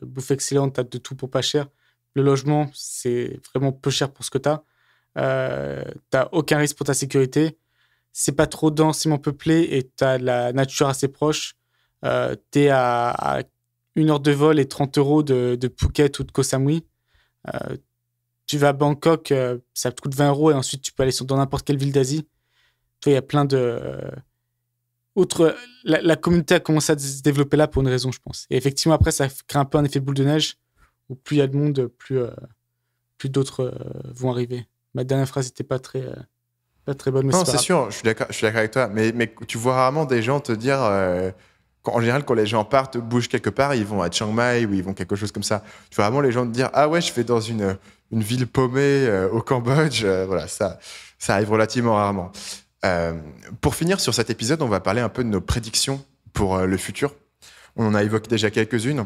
bouffe excellente, tu as de tout pour pas cher. Le logement, c'est vraiment peu cher pour ce que tu as. tu n'as aucun risque pour ta sécurité. C'est pas trop densément peuplé et tu as la nature assez proche euh, t'es à, une heure de vol et 30 euros de, Phuket ou de Koh Samui. Euh, tu vas à Bangkok, euh, ça te coûte 20 euros et ensuite tu peux aller dans n'importe quelle ville d'Asie. il y a plein de. la, communauté a commencé à se développer là pour une raison, je pense. Et effectivement, après, ça crée un peu un effet boule de neige où plus il y a de monde, plus, plus d'autres vont arriver. Ma dernière phrase n'était pas très pas très bonne. Mais non, c'est sûr, je suis d'accord, je suis d'accord avec toi. Mais, mais tu vois rarement des gens te dire, en général, quand les gens partent, bougent quelque part, ils vont à Chiang Mai ou ils vont quelque chose comme ça. Tu vois vraiment les gens te dire Ah ouais, je vais dans une, une ville paumée euh, au Cambodge. Euh, voilà, ça, ça arrive relativement rarement. Euh, pour finir sur cet épisode, on va parler un peu de nos prédictions pour le futur. On en a évoqué déjà quelques-unes.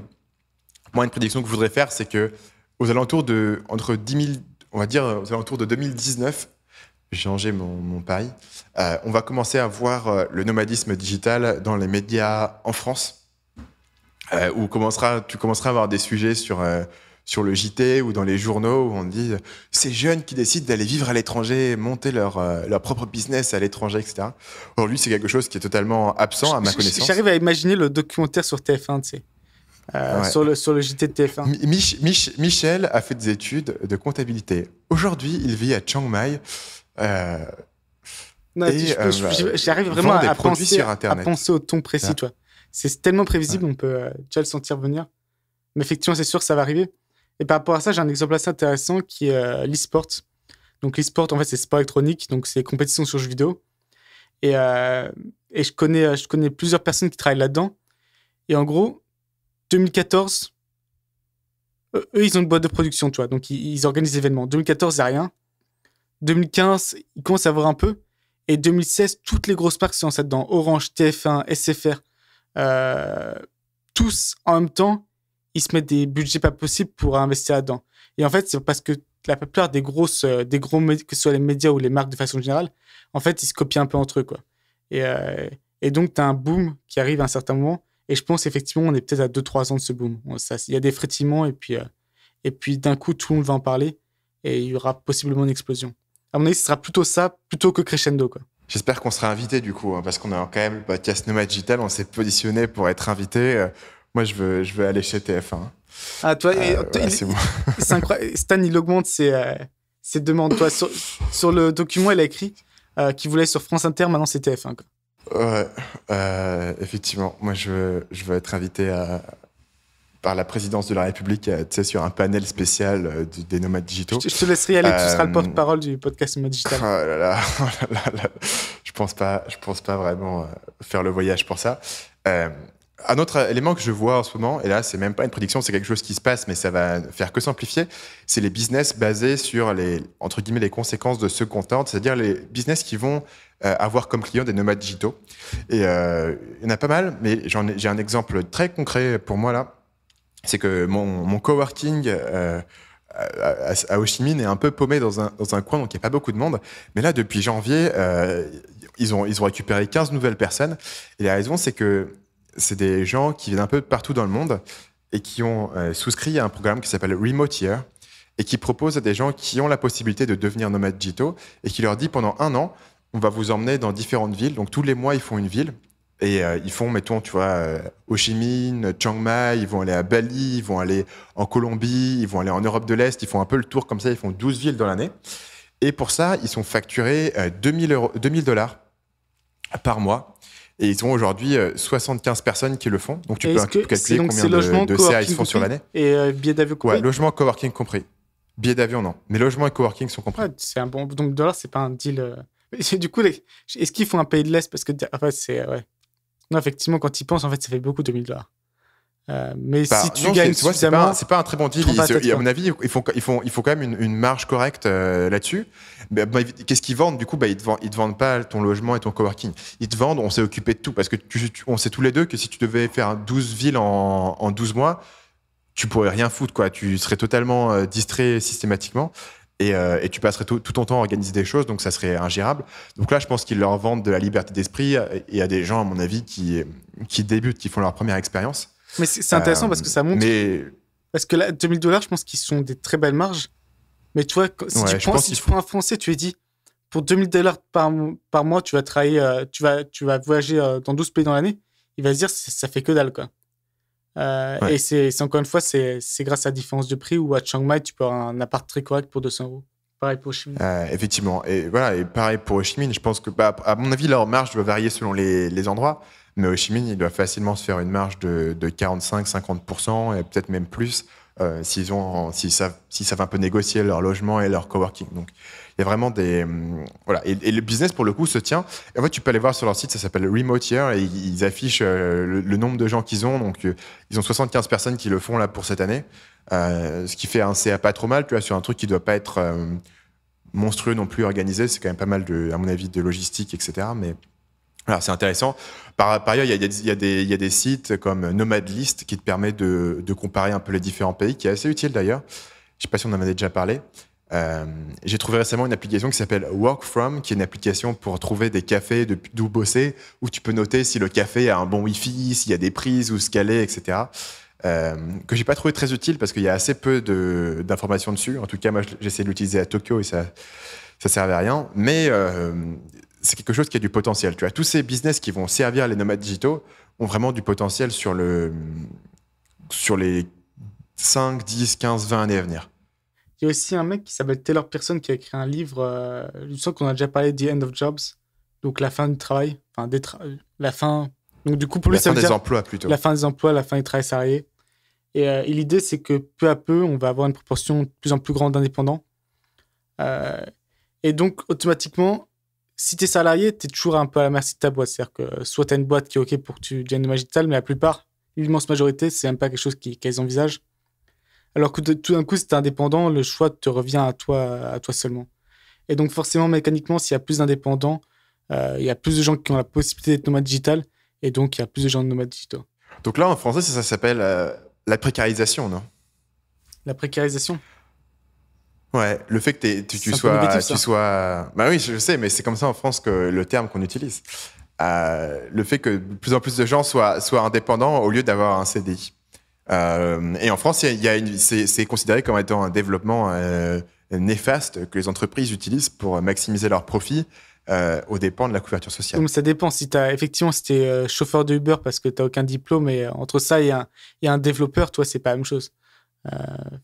Moi, une prédiction que je voudrais faire, c'est que aux alentours de entre 10 on va dire aux alentours de 2019 changer mon, mon pari. Euh, on va commencer à voir euh, le nomadisme digital dans les médias en France, euh, où commencera, tu commenceras à avoir des sujets sur, sur le JT ou dans les journaux où on dit ces jeunes qui décident d'aller vivre à l'étranger, monter leur, leur propre business à l'étranger, etc. lui, c'est quelque chose qui est totalement absent à ma connaissance. J'arrive à imaginer le documentaire sur TF1, tu sais. sur, le, sur le TF1. Michel a fait des études de comptabilité. Aujourd'hui, il vit à Chiang Mai euh, euh, j'arrive vraiment à penser, à penser au ton précis, toi C'est tellement prévisible, on peut euh, déjà le sentir venir. Mais effectivement, c'est sûr que ça va arriver. Et par rapport à ça, j'ai un exemple assez intéressant qui est l'e-sport. Donc l'e-sport, en fait, c'est sport électronique, donc c'est compétition sur jeux vidéo. Et, et je, connais, je connais plusieurs personnes qui travaillent là-dedans. Et en gros, 2014, eux, ils ont une boîte de production, tu Donc, ils, ils organisent des événements. 2014, il rien. 2015, il commence à avoir un peu. Et 2016, toutes les grosses marques sont dedans, Orange, TF1, SFR. Euh, tous en même temps, ils se mettent des budgets pas possibles pour investir là-dedans. Et en fait, c'est parce que la plupart des grosses, euh, des gros, que ce soit les médias ou les marques de façon générale, en fait, ils se copient un peu entre eux, quoi. Et, euh, donc, tu as un boom qui arrive à un certain moment. Et je pense effectivement, on est peut-être à 2-3 ans de ce boom. Il y a des frétillements et puis, et puis d'un coup, tout le monde va en parler et il y aura possiblement une explosion à mon avis, ce sera plutôt ça, plutôt que crescendo. Quoi. J'espère qu'on sera invité du coup, hein, parce qu'on a quand même le podcast Nomad Digital, on s'est positionné pour être invité. Euh, moi, je veux, je veux aller chez TF1. Ah, toi, euh, c'est moi. Stan, il augmente euh, ses, demandes. Toi, sur, sur, le document, il a écrit qu'il voulait sur France Inter, maintenant c'est TF1. Quoi. Ouais, effectivement. Moi, je veux, je veux être invité à, la présidence de la République, euh, sur un panel spécial euh, des nomades digitaux. Je, te laisserai aller, tu seras le euh, porte-parole du podcast Nomades Digital. Oh oh je pense pas, je pense pas vraiment faire le voyage pour ça. un autre élément que je vois en ce moment, et là c'est même pas une prédiction, c'est quelque chose qui se passe, mais ça va faire que s'amplifier, c'est les business basés sur les entre guillemets les conséquences de ce qu'on c'est-à-dire les business qui vont avoir comme client des nomades digitaux. Et il y en a pas mal, mais j'ai un exemple très concret pour moi là c'est que mon, coworking euh, à, Ho Chi Minh est un peu paumé dans un, coin, donc il n'y a pas beaucoup de monde. Mais là, depuis janvier, euh, ils, ont, ils ont récupéré 15 nouvelles personnes. Et la raison, c'est que c'est des gens qui viennent un peu partout dans le monde et qui ont euh, souscrit à un programme qui s'appelle Remote Year et qui propose à des gens qui ont la possibilité de devenir nomades JITO et qui leur dit pendant un an, on va vous emmener dans différentes villes. Donc tous les mois, ils font une ville et euh, ils font, mettons, tu vois, euh, Ho Chi Minh, Chiang Mai, ils vont aller à Bali, ils vont aller en Colombie, ils vont aller en Europe de l'Est, ils font un peu le tour comme ça, ils font 12 villes dans l'année. Et pour ça, ils sont facturés 2 euh, 2000 dollars par mois. Et ils ont aujourd'hui 75 personnes qui le font. Donc tu peux, calculer combien de, CA ils font sur l'année. Et billets d'avion compris. Ouais, logement, coworking compris. Billets d'avion, non. Mais logement et coworking sont compris. c'est un bon. Donc, dollars, c'est pas un deal. Du coup, est-ce qu'ils font un pays de l'Est Parce que. fait, c'est. Ouais. Non, effectivement, quand tu penses, en fait, ça fait beaucoup 2000 dollars. Euh, mais bah, si tu gagnes, c'est pas, un très bon deal. Euh, à mon avis, il faut il faut quand même une, marge correcte là-dessus. Mais Qu'est-ce qu'ils vendent Du coup, bah, ils, te ils te vendent pas ton logement et ton coworking. Ils te vendent, on s'est occupé de tout. Parce que on sait tous les deux que si tu devais faire 12 villes en, en 12 mois, tu pourrais rien foutre. quoi. Tu serais totalement euh, distrait systématiquement. Euh, et, tu passerais tout, ton temps à organiser des choses, donc ça serait ingérable. Donc là, je pense qu'ils leur vendent de la liberté d'esprit euh, et a des gens, à mon avis, qui, qui débutent, qui font leur première expérience. Mais c'est intéressant parce que ça euh, montre. Mais... Parce que là, 2000 dollars, je pense qu'ils sont des très belles marges. Mais tu vois, si tu, prends, un Français, tu lui dis pour 2000 dollars par, par mois, tu vas travailler, tu, vas, tu vas voyager dans 12 pays dans l'année, il va se dire ça fait que dalle, quoi. Euh, et c'est encore une fois, c'est grâce à la différence de prix où à Chiang Mai, tu peux avoir un appart très correct pour 200 euros. Pareil pour Ho euh, effectivement. Et voilà, et pareil pour Ho Je pense que, bah, à mon avis, leur marge doit varier selon les, les endroits. Mais Ho il doit facilement se faire une marge de, de 45-50% et peut-être même plus euh, s'ils savent, va un peu négocier leur logement et leur coworking. Donc, il y a vraiment des. Euh, voilà. Et, le business, pour le coup, se tient. en fait, tu peux aller voir sur leur site, ça s'appelle Remote Year, et ils affichent euh, le, nombre de gens qu'ils ont. Donc, euh, ils ont 75 personnes qui le font là pour cette année. ce qui fait un CA pas trop mal, tu vois, sur un truc qui doit pas être monstrueux non plus organisé. C'est quand même pas mal, de, à mon avis, de logistique, etc. Mais voilà, c'est intéressant. Par, ailleurs, il y, a, des sites comme Nomad List qui te permet de, comparer un peu les différents pays, qui est assez utile d'ailleurs. Je ne sais pas si on en avait déjà parlé. Euh, j'ai trouvé récemment une application qui s'appelle Work From, qui est une application pour trouver des cafés d'où bosser, où tu peux noter si le café a un bon Wi-Fi, s'il y a des prises, où se caler, etc. Euh, que j'ai pas trouvé très utile parce qu'il y a assez peu d'informations dessus. En tout cas, moi, j'essaie de l'utiliser à Tokyo et ça ça servait à rien. Mais euh, c'est quelque chose qui a du potentiel. Tu as tous ces business qui vont servir les nomades digitaux ont vraiment du potentiel sur le sur les 5, 10, 15, 20 années à venir. Il y a aussi un mec qui s'appelle Taylor Pearson qui a écrit un livre, je euh, sens qu'on a déjà parlé, The End of Jobs, donc la fin du travail, enfin des la fin. Donc du coup pour lui des emplois plutôt. La fin des emplois, la fin du travail salarié. Euh, et, l'idée c'est que peu à peu on va avoir une proportion de plus en plus grande d'indépendants. Euh, et donc automatiquement, si tu es salarié, tu es toujours un peu à la merci de ta boîte. C'est-à-dire que soit tu as une boîte qui est OK pour que tu deviennes de digital, mais la plupart, l'immense majorité, c'est même pas quelque chose qu'elles envisagent. Alors que tout d'un coup, si tu indépendant, le choix te revient à toi, à toi seulement. Et donc, forcément, mécaniquement, s'il y a plus d'indépendants, euh, il y a plus de gens qui ont la possibilité d'être nomades digital, et donc il y a plus de gens de nomades digitaux. Donc là, en français, ça, s'appelle euh, la précarisation, non La précarisation Ouais, le fait que tu, sois, tu sois. Bah oui, je sais, mais c'est comme ça en France que le terme qu'on utilise. Euh, le fait que de plus en plus de gens soient, soient indépendants au lieu d'avoir un CDI. Euh, et en France, c'est considéré comme étant un développement euh, néfaste que les entreprises utilisent pour maximiser leurs profits euh, aux dépens de la couverture sociale. Donc ça dépend. Si as, effectivement, si tu es euh, chauffeur de Uber parce que tu n'as aucun diplôme, et entre ça et un, un développeur, toi, c'est pas la même chose.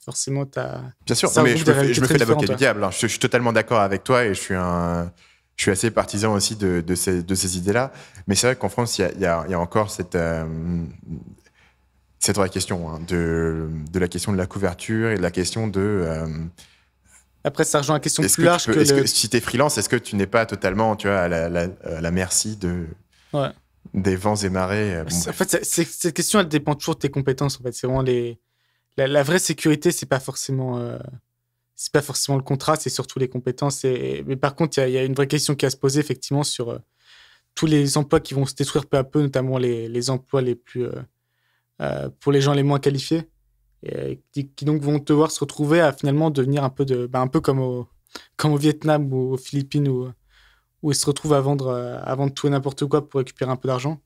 forcément, tu as. Bien sûr, mais je, me, fais l'avocat du diable. Hein. Je, suis totalement d'accord avec toi et je suis un je suis assez partisan aussi de, de ces, idées-là. Mais c'est vrai qu'en France, il y, a, encore cette, c'est une vraie question hein, de, de, la question de la couverture et de la question de. Euh, Après, ça rejoint une question plus large que, Si tu es freelance, est-ce que tu n'es pas totalement tu vois, à, la, à la merci de, des vents et marées euh, En fait, cette question, elle dépend toujours de tes compétences. En fait. C'est vraiment les... la, vraie sécurité, c'est pas forcément. Euh, c'est pas forcément le contrat, c'est surtout les compétences. Et... Mais par contre, il y, a une vraie question qui a se poser effectivement sur tous les emplois qui vont se détruire peu à peu, notamment les, les emplois les plus euh, pour les gens les moins qualifiés, et, qui, donc vont devoir se retrouver à finalement devenir un peu, de, ben, un peu comme, au, comme au Vietnam ou aux Philippines où, ils se retrouvent à vendre, avant euh, tout et n'importe quoi pour récupérer un peu d'argent.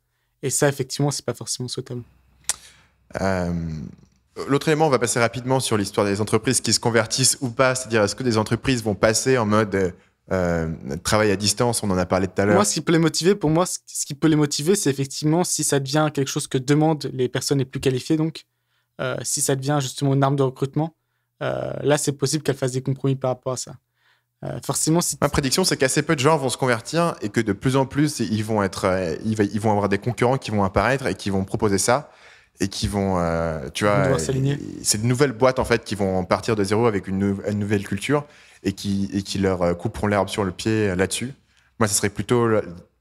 Et ça, effectivement, c'est pas forcément souhaitable. Euh, l'autre élément, on va passer rapidement sur l'histoire des entreprises qui se convertissent ou pas. C'est-à-dire, est-ce que des entreprises vont passer en mode euh, travail à distance, on en a parlé tout à l'heure. Moi, ce qui peut motiver, pour moi, ce qui peut les motiver, c'est effectivement si ça devient quelque chose que demandent les personnes les plus qualifiées, donc euh, si ça devient justement une arme de recrutement, euh, là, c'est possible qu'elles fassent des compromis par rapport à ça. Euh, forcément, si ma prédiction, c'est qu'assez peu de gens vont se convertir et que de plus en plus, ils vont avoir des concurrents qui vont apparaître et qui vont proposer ça et qui vont, tu vois, c'est de nouvelles boîtes en fait qui vont partir de zéro avec une nouvelle culture et qui, et qui leur euh, couperont l'herbe sur le pied euh, là-dessus. Moi, ce serait plutôt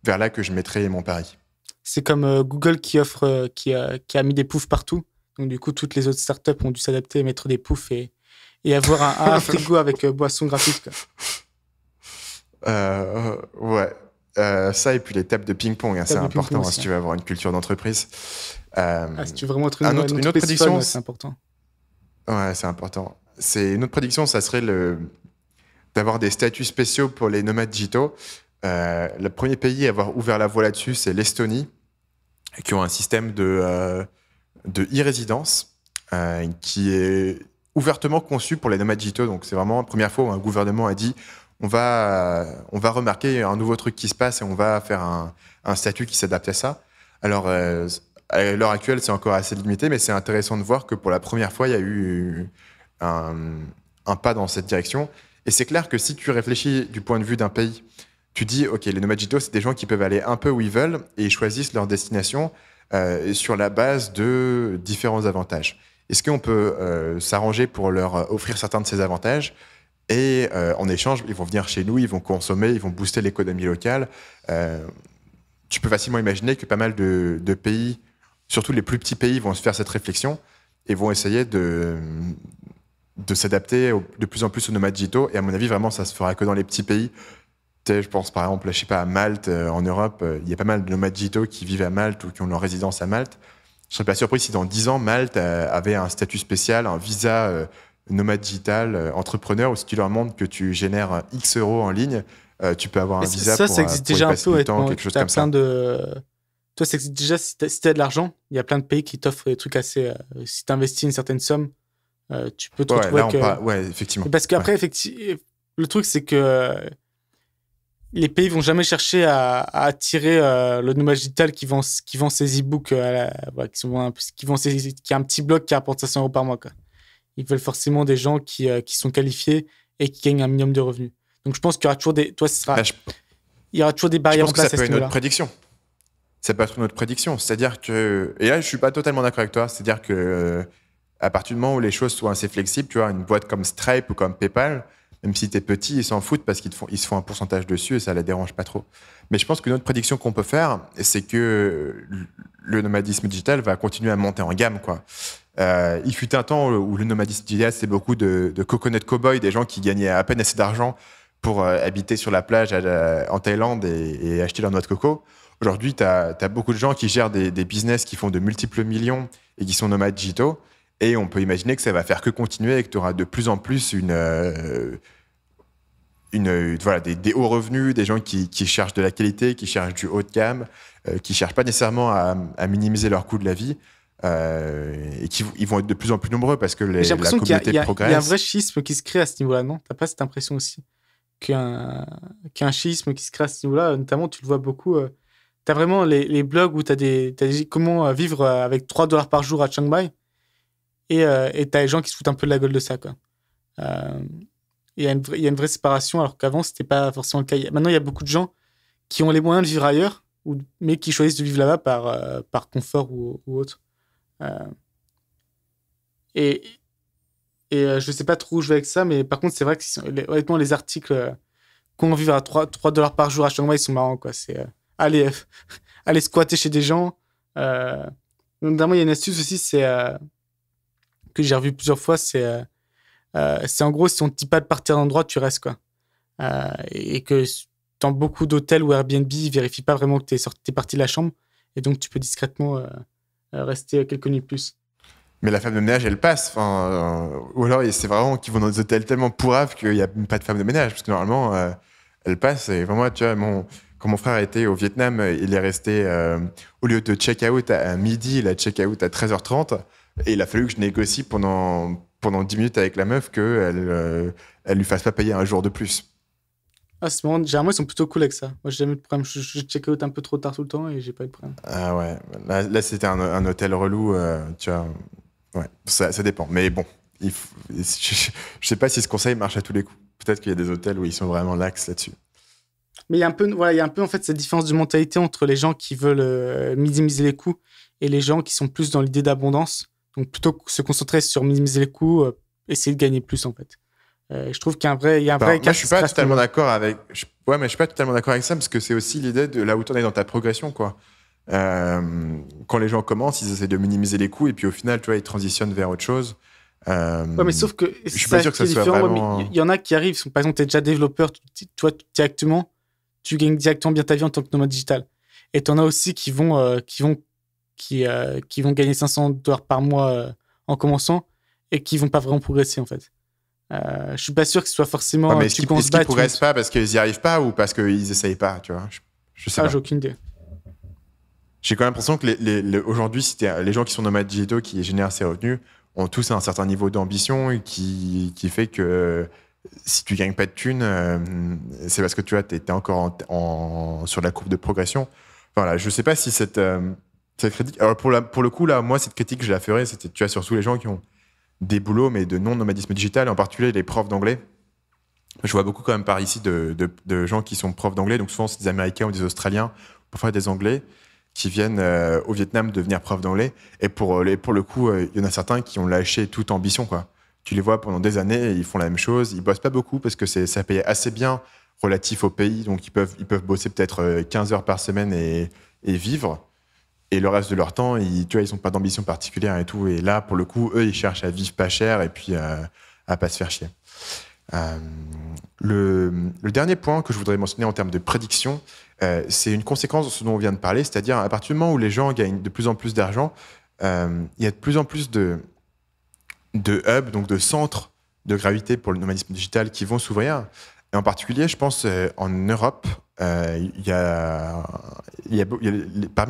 vers là que je mettrais mon pari. C'est comme euh, Google qui offre, qui a, mis des poufs partout. Donc, du coup, toutes les autres startups ont dû s'adapter, mettre des poufs et, avoir un, frigo avec boisson gratuite. ouais. ça, et puis les tables de ping-pong, hein, c'est important hein, si tu hein. veux avoir une culture d'entreprise. Ah, si tu veux vraiment être une, autre, une, une autre prédiction, c'est important. Ouais, c'est important. C'est une autre prédiction, ça serait le, d'avoir des statuts spéciaux pour les nomades digitaux. Euh, le premier pays à avoir ouvert la voie là-dessus, c'est l'Estonie, qui ont un système de euh, e-résidence de euh, qui est ouvertement conçu pour les nomades digitaux. Donc c'est vraiment la première fois où un gouvernement a dit on va, on va remarquer un nouveau truc qui se passe et on va faire un, un statut qui s'adapte à ça. Alors à l'heure actuelle, c'est encore assez limité, mais c'est intéressant de voir que pour la première fois, il y a eu un, un pas dans cette direction. Et c'est clair que si tu réfléchis du point de vue d'un pays, tu dis, OK, les nomaditos, c'est des gens qui peuvent aller un peu où ils veulent et ils choisissent leur destination euh, sur la base de différents avantages. Est-ce qu'on peut euh, s'arranger pour leur euh, offrir certains de ces avantages et en échange, ils vont venir chez nous, ils vont consommer, ils vont booster l'économie locale. tu peux facilement imaginer que pas mal de, pays, surtout les plus petits pays, vont se faire cette réflexion et vont essayer de, de s'adapter de plus en plus aux nomades digitaux. Et à mon avis, vraiment, ça se fera que dans les petits pays. Je pense par exemple, je sais pas, à Malte, euh, en Europe, euh, il y a pas mal de nomades digitaux qui vivent à Malte ou qui ont leur résidence à Malte. Je serais pas surpris si dans 10 ans, Malte euh, avait un statut spécial, un visa nomade digital, entrepreneur, ou si tu leur montres que tu génères X euros en ligne, tu peux avoir un visa ça, pour, ça existe déjà un peu, quelque chose comme plein ça. De... Toi, ça existe déjà si tu as de l'argent. Il y a plein de pays qui t'offrent des trucs assez. si tu investis une certaine somme, euh, tu peux te ouais, retrouver. Euh, ouais, effectivement. Parce qu'après, effectivement, le truc, c'est que les pays vont jamais chercher à, attirer euh, le nommage digital qui vend, qui vend ses e-books, qui, a un petit bloc qui rapporte 500 euros par mois. Ils veulent forcément des gens qui, sont qualifiés et qui gagnent un minimum de revenus. Donc je pense qu'il y aura toujours des, toi, ce sera, bah, il y aura toujours des barrières en place. Que ça peut être notre prédiction. Ça peut être notre prédiction. C'est-à-dire que, et là, je suis pas totalement d'accord avec toi. C'est-à-dire que à partir du moment où les choses sont assez flexibles, tu vois, une boîte comme Stripe ou comme PayPal, même si tu es petit, ils s'en foutent parce qu'ils se font un pourcentage dessus et ça ne les dérange pas trop. Mais je pense qu'une autre prédiction qu'on peut faire, c'est que le nomadisme digital va continuer à monter en gamme. Euh, il fut un temps où le nomadisme digital, c'était beaucoup de, de cowboys, des gens qui gagnaient à peine assez d'argent pour euh, habiter sur la plage euh, en Thaïlande et, acheter leur noix de coco. Aujourd'hui, tu as, beaucoup de gens qui gèrent des, des business qui font de multiples millions et qui sont nomades digitaux. Et on peut imaginer que ça va faire que continuer et que tu auras de plus en plus une, euh, euh, des, hauts revenus, des gens qui, cherchent de la qualité, qui cherchent du haut de gamme, qui euh, qui cherchent pas nécessairement à, minimiser leur coût de la vie. et qui ils vont être de plus en plus nombreux parce que les, la communauté y a, progresse. Il y, a un vrai schisme qui se crée à ce niveau-là, non T'as pas cette impression aussi qu'un un schisme qui se crée à ce niveau-là, notamment tu le vois beaucoup. tu as vraiment les, blogs où tu as, des comment vivre avec 3 dollars par jour à Chiang Mai. Euh, et t'as les gens qui se foutent un peu de la gueule de ça. Quoi. Euh, il y, a une vraie, séparation, alors qu'avant, c'était pas forcément le cas. Maintenant, il y a beaucoup de gens qui ont les moyens de vivre ailleurs, mais qui choisissent de vivre là-bas par, euh, par confort ou, autre. et et je sais pas trop où je vais avec ça, mais par contre, c'est vrai que les, honnêtement, les articles qu'on vit à 3, dollars par jour à chaque mois, ils sont marrants. Quoi. C'est aller, aller squatter chez des gens. notamment, il y a une astuce aussi, c'est que j'ai revu plusieurs fois, c'est euh, euh, en gros si on ne te dit pas de partir d'un endroit, tu restes quoi. Euh, et que dans beaucoup d'hôtels ou Airbnb, ils vérifient pas vraiment que tu es, es, parti de la chambre. Et donc, tu peux discrètement rester quelques nuits de plus. Mais la femme de ménage, elle passe. Enfin, ou alors, c'est vraiment qu'ils vont dans des hôtels tellement pourraves qu'il n'y a pas de femme de ménage. Parce que normalement, elle passe. Et vraiment, tu vois, quand mon frère était au Vietnam, il est resté, au lieu de check-out à midi, il a check-out à 13h30. Et il a fallu que je négocie pendant, pendant 10 minutes avec la meuf qu'elle ne euh, elle lui fasse pas payer un jour de plus. Ah, c'est Généralement, ils sont plutôt cool avec ça. Moi, j'ai jamais eu de problème. Je, check out un peu trop tard tout le temps et j'ai pas eu de problème. Ah ouais. Là, c'était un, un, hôtel relou. Euh, tu vois. Ouais, ça, ça dépend. Mais bon, je, sais pas si ce conseil marche à tous les coups. Peut-être qu'il y a des hôtels où ils sont vraiment lax là-dessus. Mais il y a un peu, voilà, il y a un peu en fait cette différence de mentalité entre les gens qui veulent euh, minimiser les coûts et les gens qui sont plus dans l'idée d'abondance. Donc plutôt que se concentrer sur minimiser les coûts, euh, essayer de gagner plus en fait. Euh, je trouve qu'il y a un vrai, il y un vrai. Moi, je suis pas totalement d'accord avec. Ouais, mais je suis pas totalement d'accord avec ça parce que c'est aussi l'idée de là où tu en es dans ta progression, quoi. Euh, quand les gens commencent, ils essaient de minimiser les coûts et puis au final, tu vois, ils transitionnent vers autre chose. Euh, ouais, mais sauf que je suis pas sûr que ça soit vraiment. Il y, en a qui arrivent. Par exemple, tu es déjà développeur, toi, directement, tu gagnes directement bien ta vie en tant que nomade digital. Et tu en as aussi qui vont, qui vont qui, euh, qui vont gagner 500 dollars par mois euh, en commençant et qui vont pas vraiment progresser en fait. Euh, je suis pas sûr que ce soit forcément. Euh, est-ce qu'ils ne progressent pas parce qu'ils y arrivent pas ou parce qu'ils essayent pas, tu vois je, je, sais ah, j'ai aucune idée. J'ai quand même l'impression que les, les, les les gens qui sont nomades digitaux, qui génèrent ces revenus, ont tous un certain niveau d'ambition qui, qui fait que si tu gagnes pas de thunes, c'est parce que tu as es, encore en, sur la courbe de progression. Voilà, je sais pas si cette critique. Alors pour, pour le coup, là, moi, cette critique, je la ferai. C'était, tu as surtout les gens qui ont des boulots, mais de non-nomadisme digital, en particulier les profs d'anglais. Je vois beaucoup quand même par ici de, gens qui sont profs d'anglais, donc souvent c'est des Américains ou des Australiens, parfois des Anglais, qui viennent euh, au Vietnam devenir profs d'anglais. Et pour, euh, pour le coup, euh, il y en a certains qui ont lâché toute ambition. Quoi. Tu les vois pendant des années, ils font la même chose, ils bossent pas beaucoup parce que c'est, ça paye assez bien relatif au pays, donc ils peuvent, ils peuvent bosser peut-être 15 heures par semaine et, et vivre. Et le reste de leur temps, ils, tu vois, ils n'ont pas d'ambition particulière et tout. Et là, pour le coup, eux, ils cherchent à vivre pas cher et puis à pas se faire chier. Euh, le, dernier point que je voudrais mentionner en termes de prédiction, euh, c'est une conséquence de ce dont on vient de parler, c'est-à-dire à partir du moment où les gens gagnent de plus en plus d'argent, euh, il y a de plus en plus de, de hubs, donc de centres de gravité pour le nomadisme digital qui vont s'ouvrir. Et en particulier, je pense euh, en Europe, parmi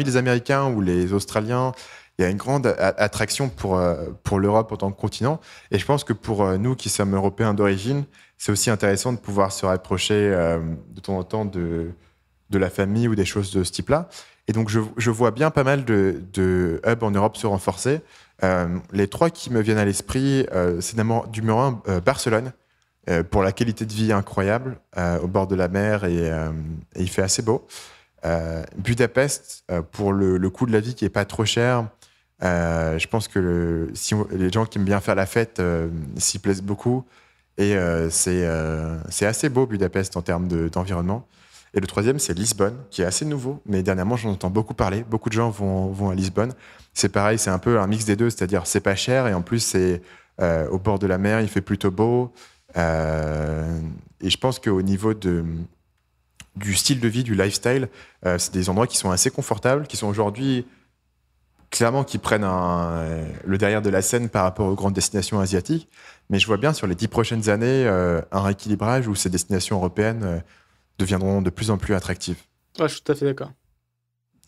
les Américains ou les Australiens, il y a une grande attraction pour, euh, pour l'Europe en tant que continent. Et je pense que pour euh, nous qui sommes Européens d'origine, c'est aussi intéressant de pouvoir se rapprocher de temps en temps de, de la famille ou des choses de ce type-là. Et donc, je, je, vois bien pas mal de, hubs en Europe se renforcer. les trois qui me viennent à l'esprit, c'est d'abord du Barcelone, euh, pour la qualité de vie incroyable euh, au bord de la mer et, euh, il fait assez beau. Budapest, pour le, coût de la vie qui est pas trop cher, je pense que le, si les gens qui aiment bien faire la fête s'y plaisent beaucoup. Et c'est assez beau Budapest en termes d'environnement. et le troisième, c'est Lisbonne, qui est assez nouveau, mais dernièrement, j'en entends beaucoup parler. Beaucoup de gens vont, vont à Lisbonne. C'est pareil, c'est un peu un mix des deux, c'est-à-dire c'est pas cher et en plus, c'est au bord de la mer, il fait plutôt beau. Euh, et je pense qu'au niveau de, du style de vie, du lifestyle, euh, c'est des endroits qui sont assez confortables, qui sont aujourd'hui clairement qui prennent un, euh, le derrière de la scène par rapport aux grandes destinations asiatiques. Mais je vois bien sur les dix prochaines années un rééquilibrage où ces destinations européennes deviendront de plus en plus attractives. je suis tout à fait d'accord.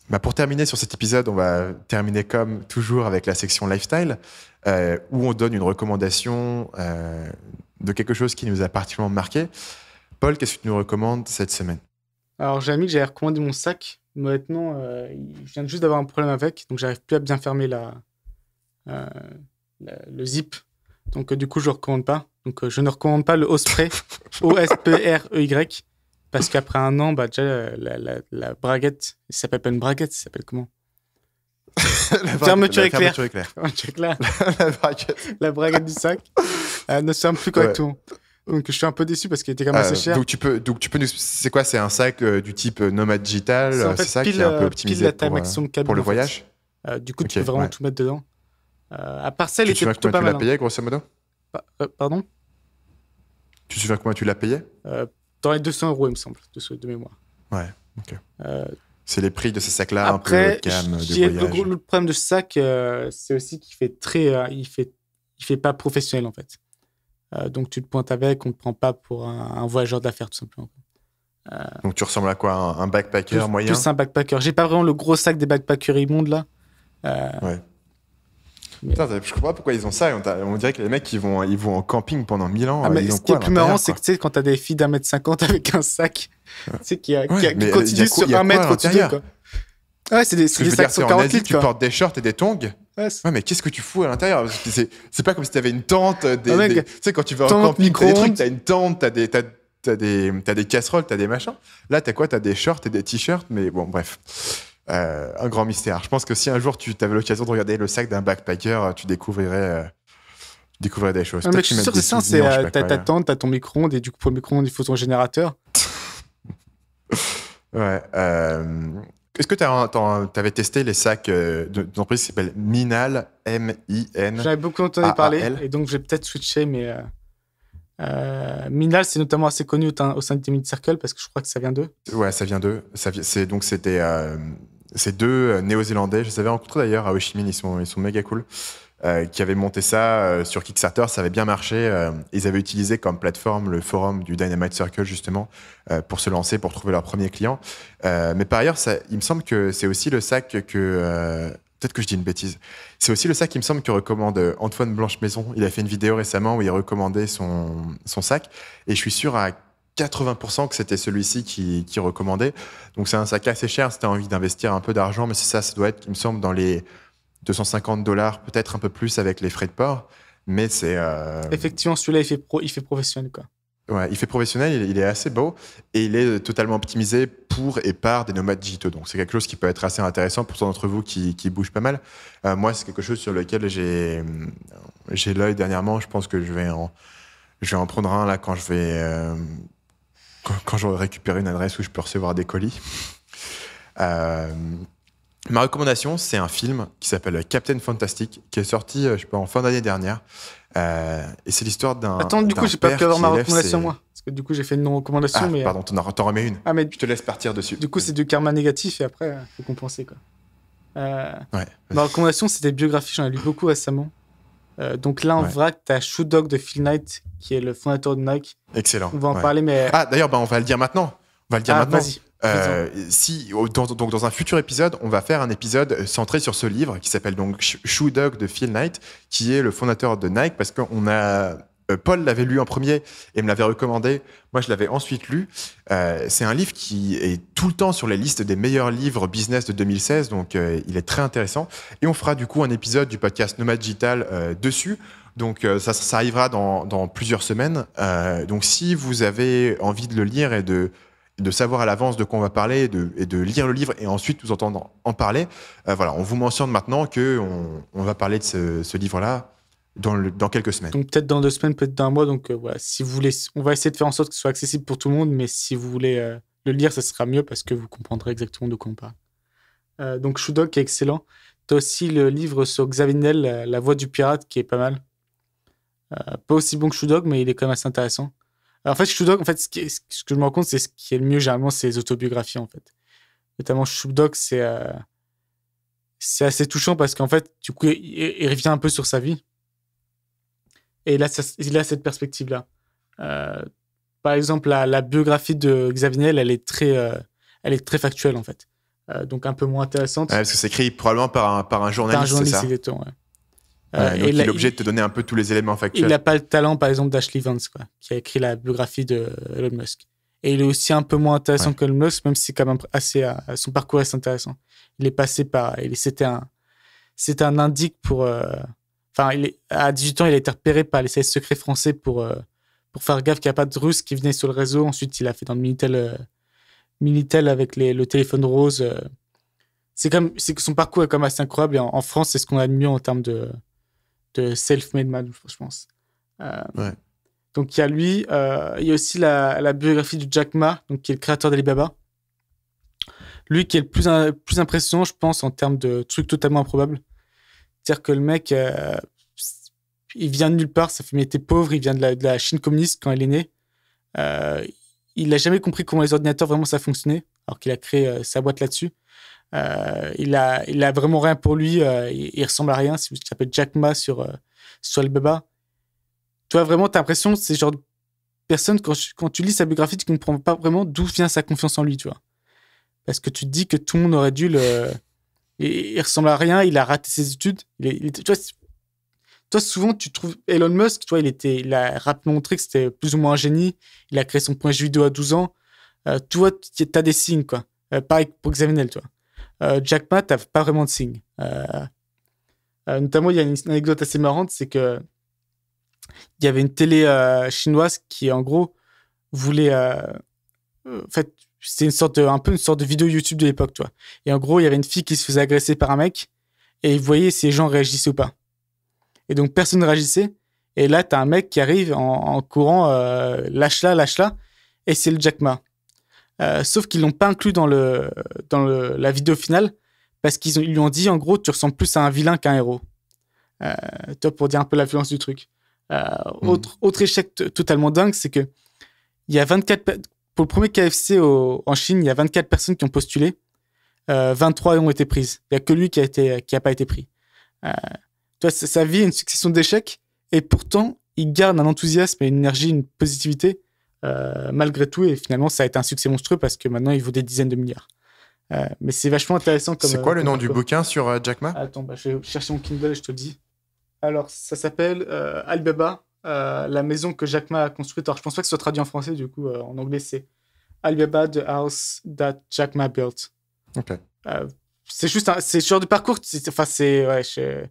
Bah pour terminer sur cet épisode, on va terminer comme toujours avec la section lifestyle, où on donne une recommandation euh, de quelque chose qui nous a particulièrement marqué. Paul, qu'est-ce que tu nous recommandes cette semaine Alors, j'ai un que j'avais recommandé mon sac. Maintenant, euh, je viens juste d'avoir un problème avec, donc j'arrive plus à bien fermer la, euh, le zip. Donc, euh, du coup, je ne recommande pas. Donc, je ne recommande pas le Osprey, O-S-P-R-E-Y, parce qu'après un an, bah, déjà, la, la, la braguette, ça s'appelle pas une braguette, ça s'appelle comment la, fermeture éclair. La fermeture éclair. la, braguette. la braguette du sac. Euh, ne sert plus correctement. Donc je suis un peu déçu parce qu'il était quand même euh, assez cher. Donc tu peux, donc tu peux nous... c'est quoi C'est un sac euh, du type Nomad digital C'est ça qui est un peu optimisé la pour, pour le voyage. du coup, tu peux vraiment tout mettre dedans. à part celle, tu, était plutôt pas mal. Tu hein. l'as payé grosso modo bah, Pardon Tu te souviens combien tu l'as payé Dans les 200 euros, il me semble, de, de mémoire. Ouais, ok. c'est les prix de ces sacs-là un peu calme de voyage. Le, le, problème de ce sac, c'est aussi qu'il fait très, il fait, il fait pas professionnel en fait. Euh, donc tu te pointes avec, on ne te prend pas pour un, voyageur d'affaires tout simplement. Euh, donc tu ressembles à quoi Un, backpacker moyen Plus un backpacker. J'ai pas vraiment le gros sac des backpackers immondes là. Euh, ouais. Putain, je comprends pas pourquoi ils ont ça. On, dirait que les mecs, ils vont, ils vont en camping pendant 1000 ans. Ah, ce qui est plus marrant, c'est que tu sais, quand t'as des filles d'un mètre cinquante avec un sac, tu sais, qui, continue sur un mètre au-dessus quoi. ouais, c'est des, sacs sur 40 litres. Tu portes des shorts et des tongs Ouais, mais qu'est-ce que tu fous à l'intérieur C'est pas comme si t'avais une tente. Euh, ah, des, Tu sais, quand tu vas en camping, t'as trucs, t'as une tente, t'as des, des, des casseroles, t'as des machins. Là, t'as quoi T'as des shorts et des t-shirts, mais bon, bref. Euh, un grand mystère. Je pense que si un jour tu avais l'occasion de regarder le sac d'un backpacker, euh, tu découvrirais, des choses. Ah, je sûr que ça, t'as ta tente, t'as ton micro-ondes, et du coup, pour le micro-ondes, il faut ton générateur. ouais. Est-ce que tu avais testé les sacs euh, d'entreprise qui s'appelle Minal, M-I-N J'avais beaucoup entendu parler, et donc j'ai peut-être switché, mais euh, euh, Minal, c'est notamment assez connu au, sein de Timid Circle, parce que je crois que ça vient d'eux. Ouais, ça vient d'eux. Donc c'était ces deux Néo-Zélandais, je les avais rencontrés d'ailleurs à Ho Chi Minh, ils sont, ils sont méga cool. Euh, qui avait monté ça euh, sur Kickstarter, ça avait bien marché. Euh, ils avaient utilisé comme plateforme le forum du Dynamite Circle justement pour se lancer, pour trouver leur premier client. mais par ailleurs, ça, il me semble que c'est aussi le sac que peut-être que je dis une bêtise. C'est aussi le sac, il me semble, que recommande Antoine Blanche-Maison. Il a fait une vidéo récemment où il recommandait son, son sac. Et je suis sûr à 80% que c'était celui-ci qui, qui recommandait. Donc c'est un sac assez cher si tu as envie d'investir un peu d'argent. Mais c'est ça, ça doit être, il me semble, dans les 250 dollars, peut-être un peu plus avec les frais de port, mais c'est. Euh, Effectivement, celui-là, il fait pro, il fait professionnel quoi. Ouais, il fait professionnel, il, est assez beau et il est totalement optimisé pour et par des nomades digitaux. Donc c'est quelque chose qui peut être assez intéressant pour certains d'entre vous qui, qui bougent pas mal. Euh, moi, c'est quelque chose sur lequel j'ai j'ai l'œil dernièrement. Je pense que je vais en je vais en prendre un là quand je vais euh, quand, je j'aurai récupéré une adresse où je peux recevoir des colis. Ma recommandation, c'est un film qui s'appelle Captain Fantastic, qui est sorti, euh, je sais pas, en fin d'année dernière. Euh, et c'est l'histoire d'un. Attends, du coup, j'ai pas pu avoir ma recommandation, moi. Parce que du coup, j'ai fait une non-recommandation. Ah, mais... Euh, pardon, en remets une. Ah, mais... Je te laisse partir dessus. Du coup, c'est du karma négatif et après, faut compenser, quoi. Ouais, ma recommandation, c'est des biographies, j'en ai lu beaucoup récemment. donc là, en vrac, t'as Shoe Dog de Phil Knight, qui est le fondateur de Nike. Excellent. On va en parler, mais. Ah, d'ailleurs, bah, on va le dire maintenant. On va le dire ah, Vas-y. Euh, si dans, donc dans un futur épisode, on va faire un épisode euh, centré sur ce livre qui s'appelle donc Shoe Dog de Phil Knight, qui est le fondateur de Nike, parce qu'on a euh, Paul l'avait lu en premier et me l'avait recommandé. Moi, je l'avais ensuite lu. c'est un livre qui est tout le temps sur les listes des meilleurs livres business de 2016, donc il est très intéressant. Et on fera du coup un épisode du podcast Nomad Digital dessus. Donc ça, arrivera dans, dans plusieurs semaines. donc si vous avez envie de le lire et de de savoir à l'avance de quoi on va parler et de, lire le livre et ensuite nous entendre en parler. Euh, voilà, on vous mentionne maintenant qu'on on va parler de ce, livre-là dans, quelques semaines. peut-être dans deux semaines, peut-être dans un mois. Donc euh, voilà, si vous voulez, on va essayer de faire en sorte que ce soit accessible pour tout le monde, mais si vous voulez euh, le lire, ce sera mieux parce que vous comprendrez exactement de quoi on parle. donc Shudok est excellent. tu as aussi le livre sur Xavier Nel, La voix du pirate, qui est pas mal. pas aussi bon que Dog, mais il est quand même assez intéressant en fait, en fait, ce, ce, que je me rends compte, c'est ce qui est le mieux généralement, c'est les autobiographies, en fait. Notamment Shudok, c'est euh, c'est assez touchant parce qu'en fait, du coup, il, revient un peu sur sa vie. Et il a, il a cette perspective-là. Euh, par exemple, la, la, biographie de Xavier Niel, elle est très, euh, elle est très factuelle en fait, donc un peu moins intéressante. Ouais, parce que c'est écrit probablement par un, par un journaliste. c'est un ça. Euh, il est obligé de te donner un peu tous les éléments factuels. Il n'a pas le talent, par exemple, d'Ashley Vance, quoi, qui a écrit la biographie de Elon Musk. Et il est aussi un peu moins intéressant que Elon Musk, même si quand même assez, euh, son parcours est intéressant. Il est passé par, c'était un, C'est un indique pour, euh, enfin, à 18 ans, il a été repéré par les services secrets français pour, pour faire gaffe qu'il n'y a pas de Russes qui venaient sur le réseau. Ensuite, il a fait dans le Minitel, Minitel avec le téléphone rose. c'est comme, c'est que son parcours est comme assez incroyable. Et en, France, c'est ce qu'on a de mieux en termes de, de self-made man, je pense. Euh, donc il y a lui, euh, il y a aussi la, biographie de Jack Ma, donc, qui est le créateur d'Alibaba. Lui qui est le plus, plus impressionnant, je pense, en termes de trucs totalement improbables. C'est-à-dire que le mec, euh, il vient de nulle part, sa famille était pauvre, il vient de la, de la Chine communiste quand il est né. il n'a jamais compris comment les ordinateurs vraiment ça fonctionnait, alors qu'il a créé sa boîte là-dessus. Euh, il, a, il a vraiment rien pour lui. Euh, il, ressemble à rien. Si vous tapez Jack Ma sur, euh, sur tu as vraiment, t'as l'impression c'est genre de personne, quand, tu lis sa biographie, tu comprends pas vraiment d'où vient sa confiance en lui, tu vois. Parce que tu te dis que tout le monde aurait dû le. Il, ressemble à rien, il a raté ses études. Il, tu vois, toi, souvent, tu trouves Elon Musk, toi, il, était, il a rapidement montré que c'était plus ou moins un génie. Il a créé son point jeu vidéo à 12 ans. Euh, toi, tu as des signes, quoi. pareil pour Xavier toi. Euh, Jack Ma, t'as pas vraiment de signe. Euh, euh, notamment, il y a une anecdote assez marrante, c'est que il y avait une télé chinoise qui, en gros, voulait, en fait, c'est une sorte un peu une sorte de vidéo YouTube de l'époque, toi. Et en gros, il y avait une fille qui se faisait agresser par un mec et il voyait si les gens réagissaient ou pas. Et donc, personne ne réagissait. Et là, tu as un mec qui arrive en, courant, lâche-la, lâche-la, et c'est le Jack Ma. Euh, sauf qu'ils l'ont pas inclus dans, le, dans le, la vidéo finale parce qu'ils lui ont dit en gros tu ressembles plus à un vilain qu'un héros. Top euh, toi pour dire un peu la du truc. Euh, hmm. autre, autre échec totalement dingue, c'est que il y a 24 pour le premier KFC en Chine, il y a 24 personnes qui ont postulé, 23 ont été prises. Il y a que lui qui a été qui a pas été pris. toi, sa vie une succession d'échecs et pourtant il garde un enthousiasme et une énergie, une positivité euh, malgré tout. Et finalement, ça a été un succès monstrueux parce que maintenant, il vaut des dizaines de milliards. Euh, mais c'est vachement intéressant. C'est quoi euh, le nom du bouquin sur Jack Ma Attends, bah, je vais chercher mon Kindle et je te le dis. Alors, ça s'appelle Alibaba, la maison que Jack Ma a construite. Alors, je pense pas que ce soit traduit en français, du coup, en anglais, c'est Alibaba, the house that Jack Ma built. Ok. c'est juste, c'est genre de parcours. Enfin, c'est, ouais, je,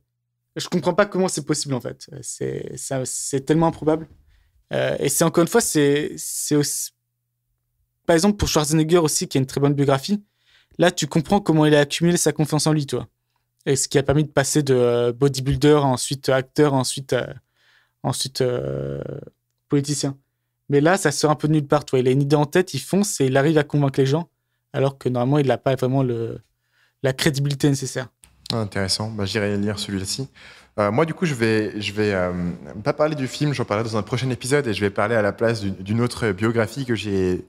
je comprends pas comment c'est possible en fait. C'est tellement improbable. Euh, et c'est encore une fois, c'est aussi. Par exemple, pour Schwarzenegger aussi, qui a une très bonne biographie, là, tu comprends comment il a accumulé sa confiance en lui, toi. Et ce qui a permis de passer de euh, bodybuilder, ensuite euh, acteur, ensuite, ensuite politicien. Mais là, ça sort un peu de nulle part, toi. Il a une idée en tête, il fonce et il arrive à convaincre les gens, alors que normalement, il n'a pas vraiment le, la crédibilité nécessaire. Ah, intéressant. Bah, J'irai lire celui-ci. Euh, moi, du coup, je vais, vais euh, pas parler du film, j'en parlerai dans un prochain épisode et je vais parler à la place d'une autre biographie que j'ai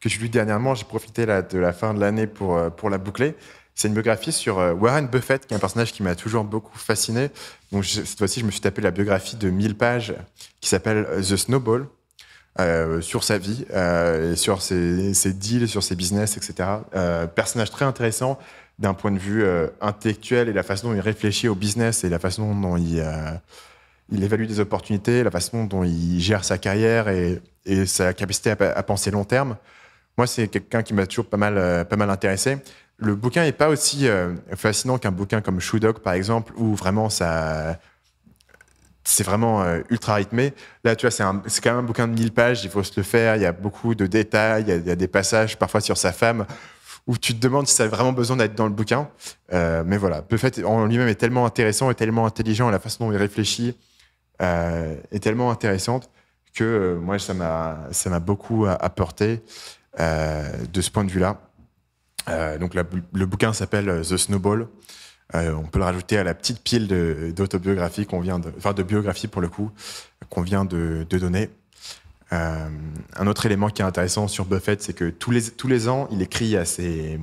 que j'ai lu dernièrement. J'ai profité de la fin de l'année pour, euh, pour la boucler. C'est une biographie sur Warren Buffett, qui est un personnage qui m'a toujours beaucoup fasciné. Donc, cette fois-ci, je me suis tapé la biographie de 1000 pages qui s'appelle The Snowball. sur sa vie, et sur ses, ses, deals, sur ses business, etc. personnage très intéressant, d'un point de vue euh, intellectuel et la façon dont il réfléchit au business et la façon dont il, euh, évalue des opportunités, la façon dont il gère sa carrière et, sa capacité à, penser long terme. Moi, c'est quelqu'un qui m'a toujours pas mal, euh, pas mal intéressé. Le bouquin n'est pas aussi fascinant qu'un bouquin comme Shoe par exemple, où vraiment ça, c'est vraiment ultra rythmé. Là, tu vois, c'est, quand même un bouquin de 1000 pages, il faut se le faire, il y a beaucoup de détails, il y a des passages parfois sur sa femme où tu te demandes si ça a vraiment besoin d'être dans le bouquin. Euh, mais voilà, fait en lui-même est tellement intéressant et tellement intelligent, et la façon dont il réfléchit euh, est tellement intéressante que euh, moi, ça m'a beaucoup apporté de ce point de vue-là. donc le bouquin s'appelle The Snowball. on peut le rajouter à la petite pile d'autobiographies qu'on vient de, enfin de biographie pour le coup, qu'on vient de donner. Euh, un autre élément qui est intéressant sur Buffett, c'est que tous les, tous les ans, il écrit à ses,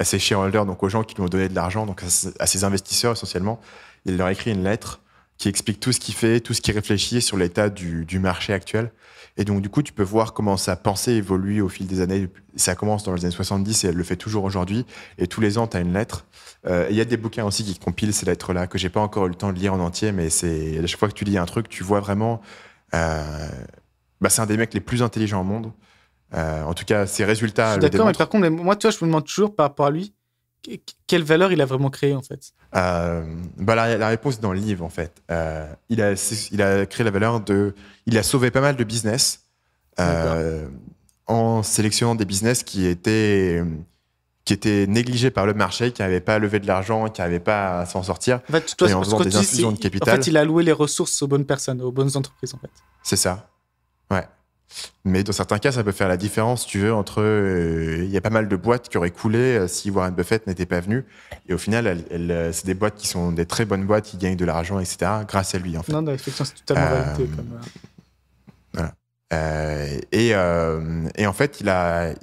ses shareholders, donc aux gens qui lui ont donné de l'argent, donc à, ses investisseurs essentiellement, il leur écrit une lettre qui explique tout ce qu'il fait, tout ce qu'il réfléchit sur l'état du, marché actuel. Et donc, du coup, tu peux voir comment sa pensée évolue au fil des années. Ça commence dans les années 70 et elle le fait toujours aujourd'hui. Et tous les ans, tu as une lettre. Euh, il y a des bouquins aussi qui compilent ces lettres-là, que j'ai pas encore eu le temps de lire en entier, mais c'est à chaque fois que tu lis un truc, tu vois vraiment euh, bah, c'est un des mecs les plus intelligents au monde. Euh, en tout cas, ses résultats. D'accord, mais par contre, moi, toi, je me demande toujours par rapport à lui, quelle valeur il a vraiment créée, en fait euh, bah, la, réponse est dans le livre, en fait. Euh, il, a, créé la valeur de. Il a sauvé pas mal de business en sélectionnant des business qui étaient qui étaient négligés par le marché, qui n'avaient pas levé de l'argent, qui n'avaient pas à s'en sortir. En faisant des de capital. En fait, il a alloué les ressources aux bonnes personnes, aux bonnes entreprises, en fait. C'est ça. Ouais. Mais dans certains cas, ça peut faire la différence, tu veux, entre. Euh, il y a pas mal de boîtes qui auraient coulé euh, si Warren Buffett n'était pas venu. Et au final, euh, c'est des boîtes qui sont des très bonnes boîtes, qui gagnent de l'argent, etc., grâce à lui, en fait. Non, non, c'est totalement réalité. Voilà. et, et en fait, il a,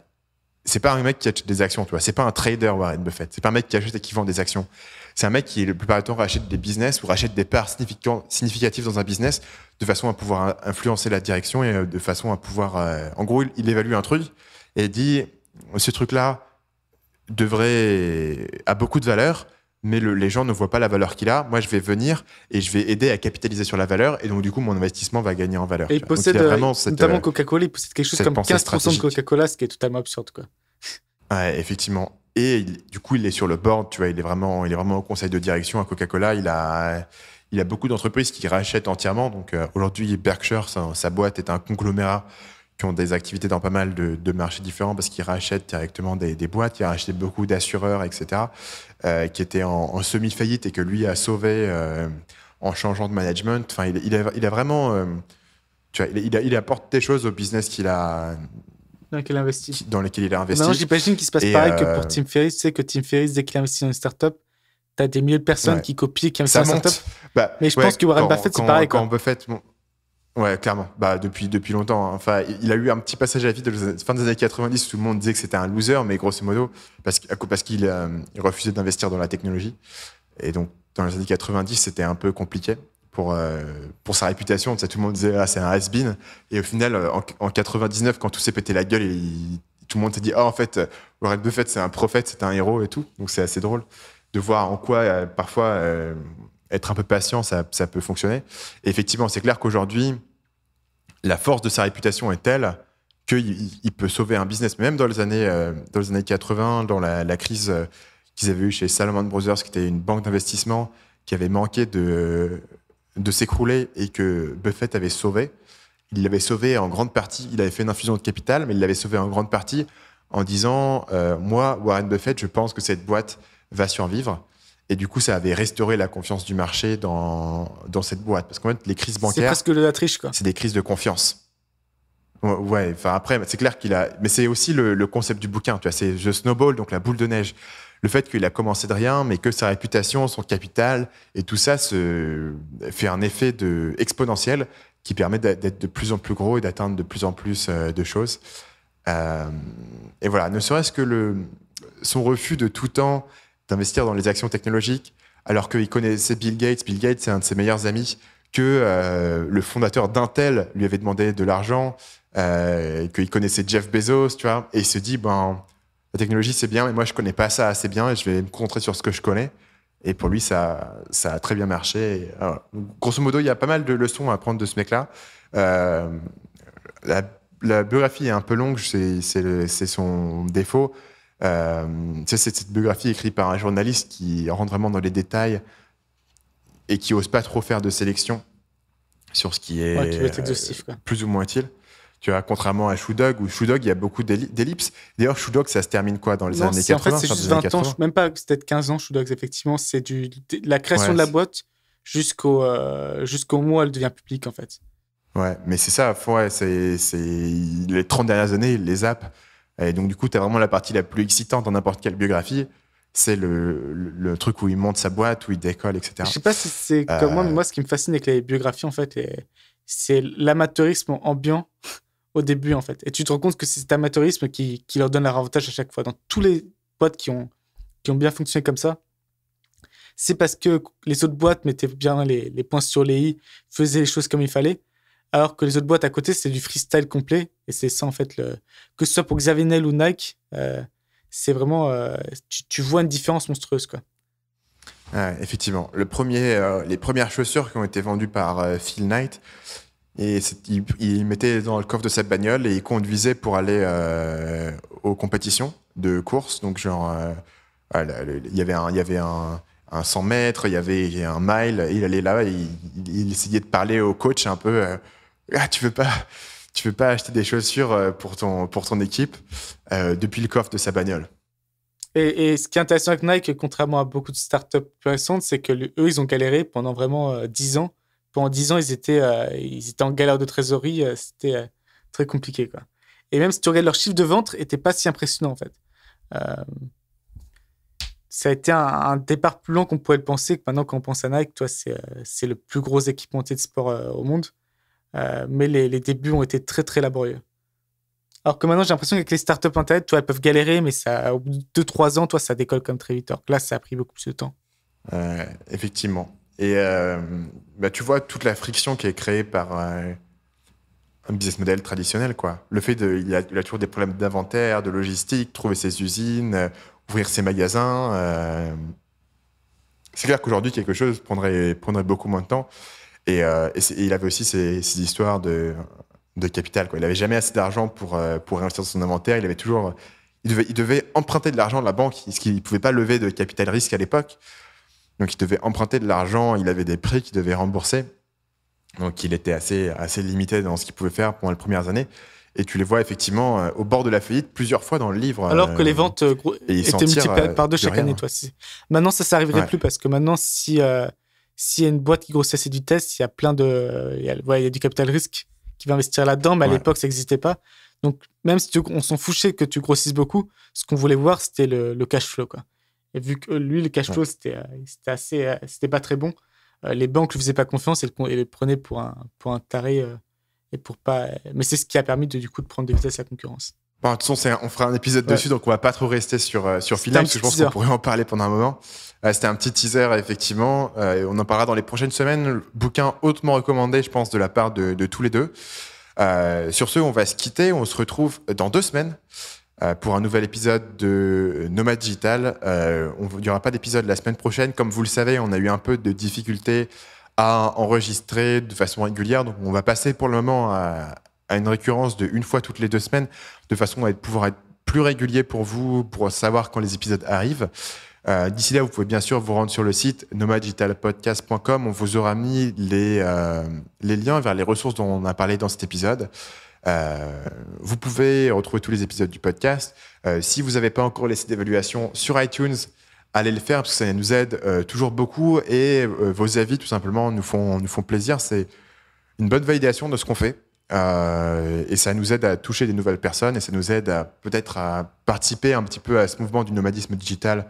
c'est pas un mec qui achète des actions, tu vois. C'est pas un trader Warren Buffett. C'est pas un mec qui achète et qui vend des actions. C'est un mec qui, le plupart du temps, rachète des business ou rachète des parts significatives dans un business de façon à pouvoir influencer la direction et euh, de façon à pouvoir. Euh, en gros, il, évalue un truc et dit ce truc-là devrait a beaucoup de valeur mais les gens ne voient pas la valeur qu'il a. Moi, je vais venir et je vais aider à capitaliser sur la valeur, et donc du coup, mon investissement va gagner en valeur. Et il possède euh, vraiment notamment euh, Coca-Cola, il possède quelque chose comme 15% de Coca-Cola, ce qui est totalement absurde, quoi. Ouais, effectivement. Et du coup, il est sur le board, tu vois, il est vraiment, il est vraiment au conseil de direction à Coca-Cola. Il a, il a beaucoup d'entreprises qui rachètent entièrement. Donc euh, aujourd'hui, Berkshire, sa, boîte est un conglomérat qui ont des activités dans pas mal de, marchés différents parce qu'il rachète directement des, des boîtes, a racheté beaucoup d'assureurs, etc. Euh, qui était en, semi-faillite et que lui a sauvé euh, en changeant de management. Enfin, il, a, vraiment. Euh, il, apporte des choses au business qu'il a. Dans lequel, dans lequel il a investi. j'imagine qu'il se passe pareil que pour Tim Ferriss. Tu sais que Tim Ferriss, dès qu'il investit dans une startup, tu as des milliers de personnes qui copient, qui investissent dans une startup. Bah, Mais je pense que Warren quand, Buffett, c'est pareil. Ouais, clairement. Bah, depuis, depuis longtemps. Hein. Enfin, il a eu un petit passage à la vie. fin des années 90 tout le monde disait que c'était un loser, mais grosso modo, parce, parce qu'il euh, refusait d'investir dans la technologie. Et donc, dans les années 90, c'était un peu compliqué pour, euh, pour sa réputation. tout le monde disait, ah, c'est un has-been. Et au final, euh, en, 99, quand tout s'est pété la gueule, et tout le monde s'est dit, ah, en fait, Warren Buffett, c'est un prophète, c'est un héros et tout. Donc, c'est assez drôle de voir en quoi, parfois, être un peu patient, ça, peut fonctionner. effectivement, c'est clair qu'aujourd'hui, la force de sa réputation est telle qu'il peut sauver un business. même dans les années, euh, dans les années 80, dans la, crise euh, qu'ils avaient eue chez Salomon Brothers, qui était une banque d'investissement qui avait manqué de, s'écrouler et que Buffett avait sauvé, il l'avait sauvé en grande partie, il avait fait une infusion de capital, mais il l'avait sauvé en grande partie en disant, euh, moi, Warren Buffett, je pense que cette boîte va survivre. Et du coup, ça avait restauré la confiance du marché dans, dans cette boîte. Parce qu'en fait, les crises bancaires. C'est presque de la triche, quoi. C'est des crises de confiance. Ouais, enfin après, c'est clair qu'il a. Mais c'est aussi le, concept du bouquin, tu vois, c'est The Snowball, donc la boule de neige. Le fait qu'il a commencé de rien, mais que sa réputation, son capital et tout ça se fait un effet de exponentiel qui permet d'être de plus en plus gros et d'atteindre de plus en plus euh, de choses. Euh, et voilà, ne serait-ce que le, son refus de tout temps d'investir dans les actions technologiques, alors qu'il connaissait Bill Gates. Bill Gates, c'est un de ses meilleurs amis, que euh, le fondateur d'Intel lui avait demandé de l'argent, euh, qu'il connaissait Jeff Bezos, tu vois, et il se dit, ben, la technologie, c'est bien, mais moi, je connais pas ça assez bien et je vais me concentrer sur ce que je connais. Et pour lui, ça, ça a très bien marché. Euh, grosso modo, il y a pas mal de leçons à prendre de ce mec-là. la, la, biographie est un peu longue, c'est son défaut. Euh, c'est cette biographie écrite par un journaliste qui rentre vraiment dans les détails et qui ose pas trop faire de sélection sur ce qui est, plus ou moins utile. Tu vois, contrairement à Shoe où Shoe il y a beaucoup d'ellipses. D'ailleurs, Shoe ça se termine quoi dans les années 80 c'est juste 20 ans, même pas, peut-être 15 ans, Shoe effectivement. C'est du, la création de la boîte jusqu'au euh, moment jusqu'au mois, elle devient publique, en fait. Ouais, mais c'est ça, ouais, c'est les 30 dernières années, les apps... Et donc, du coup, tu as vraiment la partie la plus excitante dans n'importe quelle biographie. C'est le, truc où il monte sa boîte, où il décolle, etc. Je sais pas si c'est euh, comme moi, mais moi, ce qui me fascine avec les biographies, en fait, c'est l'amateurisme ambiant au début, en fait. Et tu te rends compte que c'est cet amateurisme qui, qui, leur donne un avantage à chaque fois. Dans tous les boîtes qui ont, qui ont bien fonctionné comme ça, c'est parce que les autres boîtes mettaient bien les, les, points sur les i, faisaient les choses comme il fallait alors que les autres boîtes à côté, c'est du freestyle complet. Et c'est ça, en fait, le... que ce soit pour Xavier ou Nike, euh, c'est vraiment. Euh, tu, vois une différence monstrueuse, quoi. Ah, effectivement. Le premier, euh, les premières chaussures qui ont été vendues par Phil Knight, et il, mettait dans le coffre de sa bagnole et il conduisait pour aller aux compétitions de course. Donc, genre, il y avait un. Y avait un 100 mètres, il y avait un mile, il allait là, il, essayait de parler au coach un peu, ah, tu veux pas, veux pas acheter des chaussures euh, pour ton, équipe euh, depuis le coffre de sa bagnole. Et, ce qui est intéressant avec Nike, contrairement à beaucoup de startups plus récentes, c'est que eux, ils ont galéré pendant vraiment 10 euh, ans. Pendant dix ans, ils étaient, en galère de trésorerie. C'était très compliqué. Et même si tu regardes leur chiffre de vente, n'était pas si impressionnant en fait. ça a été un, départ plus long qu'on pourrait le penser. maintenant, quand on pense à Nike, toi, c'est le plus gros équipementier de sport au monde. Euh, mais les, les, débuts ont été très, très laborieux. Alors que maintenant, j'ai l'impression que les startups tête, toi, elles peuvent galérer, mais ça, au bout de 2-3 ans, toi, ça décolle comme très vite. Alors que là, ça a pris beaucoup plus de temps. Euh, effectivement. Et euh, bah, tu vois toute la friction qui est créée par un business model traditionnel. Quoi. Le fait de, il y a, toujours des problèmes d'inventaire, de logistique, trouver ses usines, ouvrir ses magasins. c'est clair qu'aujourd'hui, quelque chose prendrait, prendrait beaucoup moins de temps. Euh, et, il avait aussi ces, histoires de, de capital. Quoi. Il n'avait jamais assez d'argent pour, euh, pour investir dans son inventaire. Il avait toujours, il devait, il devait emprunter de l'argent de la banque, ce qu'il ne pouvait pas lever de capital risque à l'époque. Donc il devait emprunter de l'argent. Il avait des prix qu'il devait rembourser. Donc il était assez, assez limité dans ce qu'il pouvait faire pendant les premières années. Et tu les vois effectivement euh, au bord de la faillite plusieurs fois dans le livre. Alors que les ventes étaient multipliées par deux chaque année. Toi. Maintenant, ça ne s'arriverait plus parce que maintenant, si s'il y a une boîte qui grossit assez test, il y a plein de. Il il y a du capital risque qui va investir là-dedans, mais à l'époque, ça n'existait pas. Donc, même si on s'en foutait que tu grossisses beaucoup, ce qu'on voulait voir, c'était le, cash flow. Et vu que lui, le cash flow, ce euh, c'était assez, euh, c'était pas très bon. Euh, les banques ne faisaient pas confiance et, le, les prenaient pour un, pour un taré. et pour pas... Mais c'est ce qui a permis de, du coup de prendre de vitesse la concurrence de toute façon, on fera un épisode dessus, donc on va pas trop rester sur, euh, sur parce que je pense qu'on pourrait en parler pendant un moment. Euh, c'était un petit teaser, effectivement, euh, et on en parlera dans les prochaines semaines. Le bouquin hautement recommandé, je pense, de la part de, de tous les deux. sur ce, on va se quitter, on se retrouve dans deux semaines pour un nouvel épisode de Nomad Digital. il n'y aura pas d'épisode la semaine prochaine. Comme vous le savez, on a eu un peu de difficultés à enregistrer de façon régulière. Donc, on va passer pour le moment à, à une récurrence de une fois toutes les deux semaines, de façon à être, pouvoir être plus régulier pour vous, pour savoir quand les épisodes arrivent. Euh, d'ici là, vous pouvez bien sûr vous rendre sur le site nomadigitalpodcast.com. On vous aura mis les, euh, les liens vers les ressources dont on a parlé dans cet épisode. Euh, vous pouvez retrouver tous les épisodes du podcast. si vous n'avez pas encore laissé d'évaluation sur iTunes, allez le faire parce que ça nous aide toujours beaucoup et vos avis tout simplement nous font, nous font plaisir. C'est une bonne validation de ce qu'on fait. Euh, et ça nous aide à toucher des nouvelles personnes et ça nous aide à peut-être à participer un petit peu à ce mouvement du nomadisme digital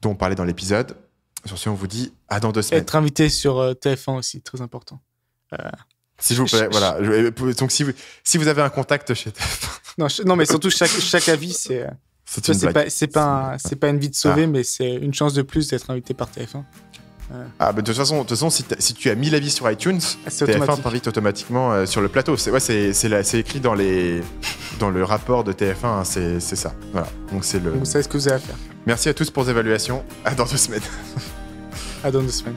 dont on parlait dans l'épisode. Sur ce, on vous dit à dans deux semaines. Être invité sur euh, TF1 aussi, très important. Euh, si je vous plaît, voilà. donc si vous, avez un contact chez TF1. Non, non mais surtout chaque, avis, c'est. C'est pas, pas une vie de sauver, ah. mais c'est une chance de plus d'être invité par TF1. Ah, de toute façon, de toute façon si, tu as mis vie sur iTunes, ah, TF1 t'invite automatiquement euh, sur le plateau. C'est ouais, écrit dans, les, dans le rapport de TF1, hein, c'est ça. Voilà. Donc c'est le. Donc, vous ce que vous avez à faire. Merci à tous pour vos évaluations. À dans deux semaines. à dans deux semaines.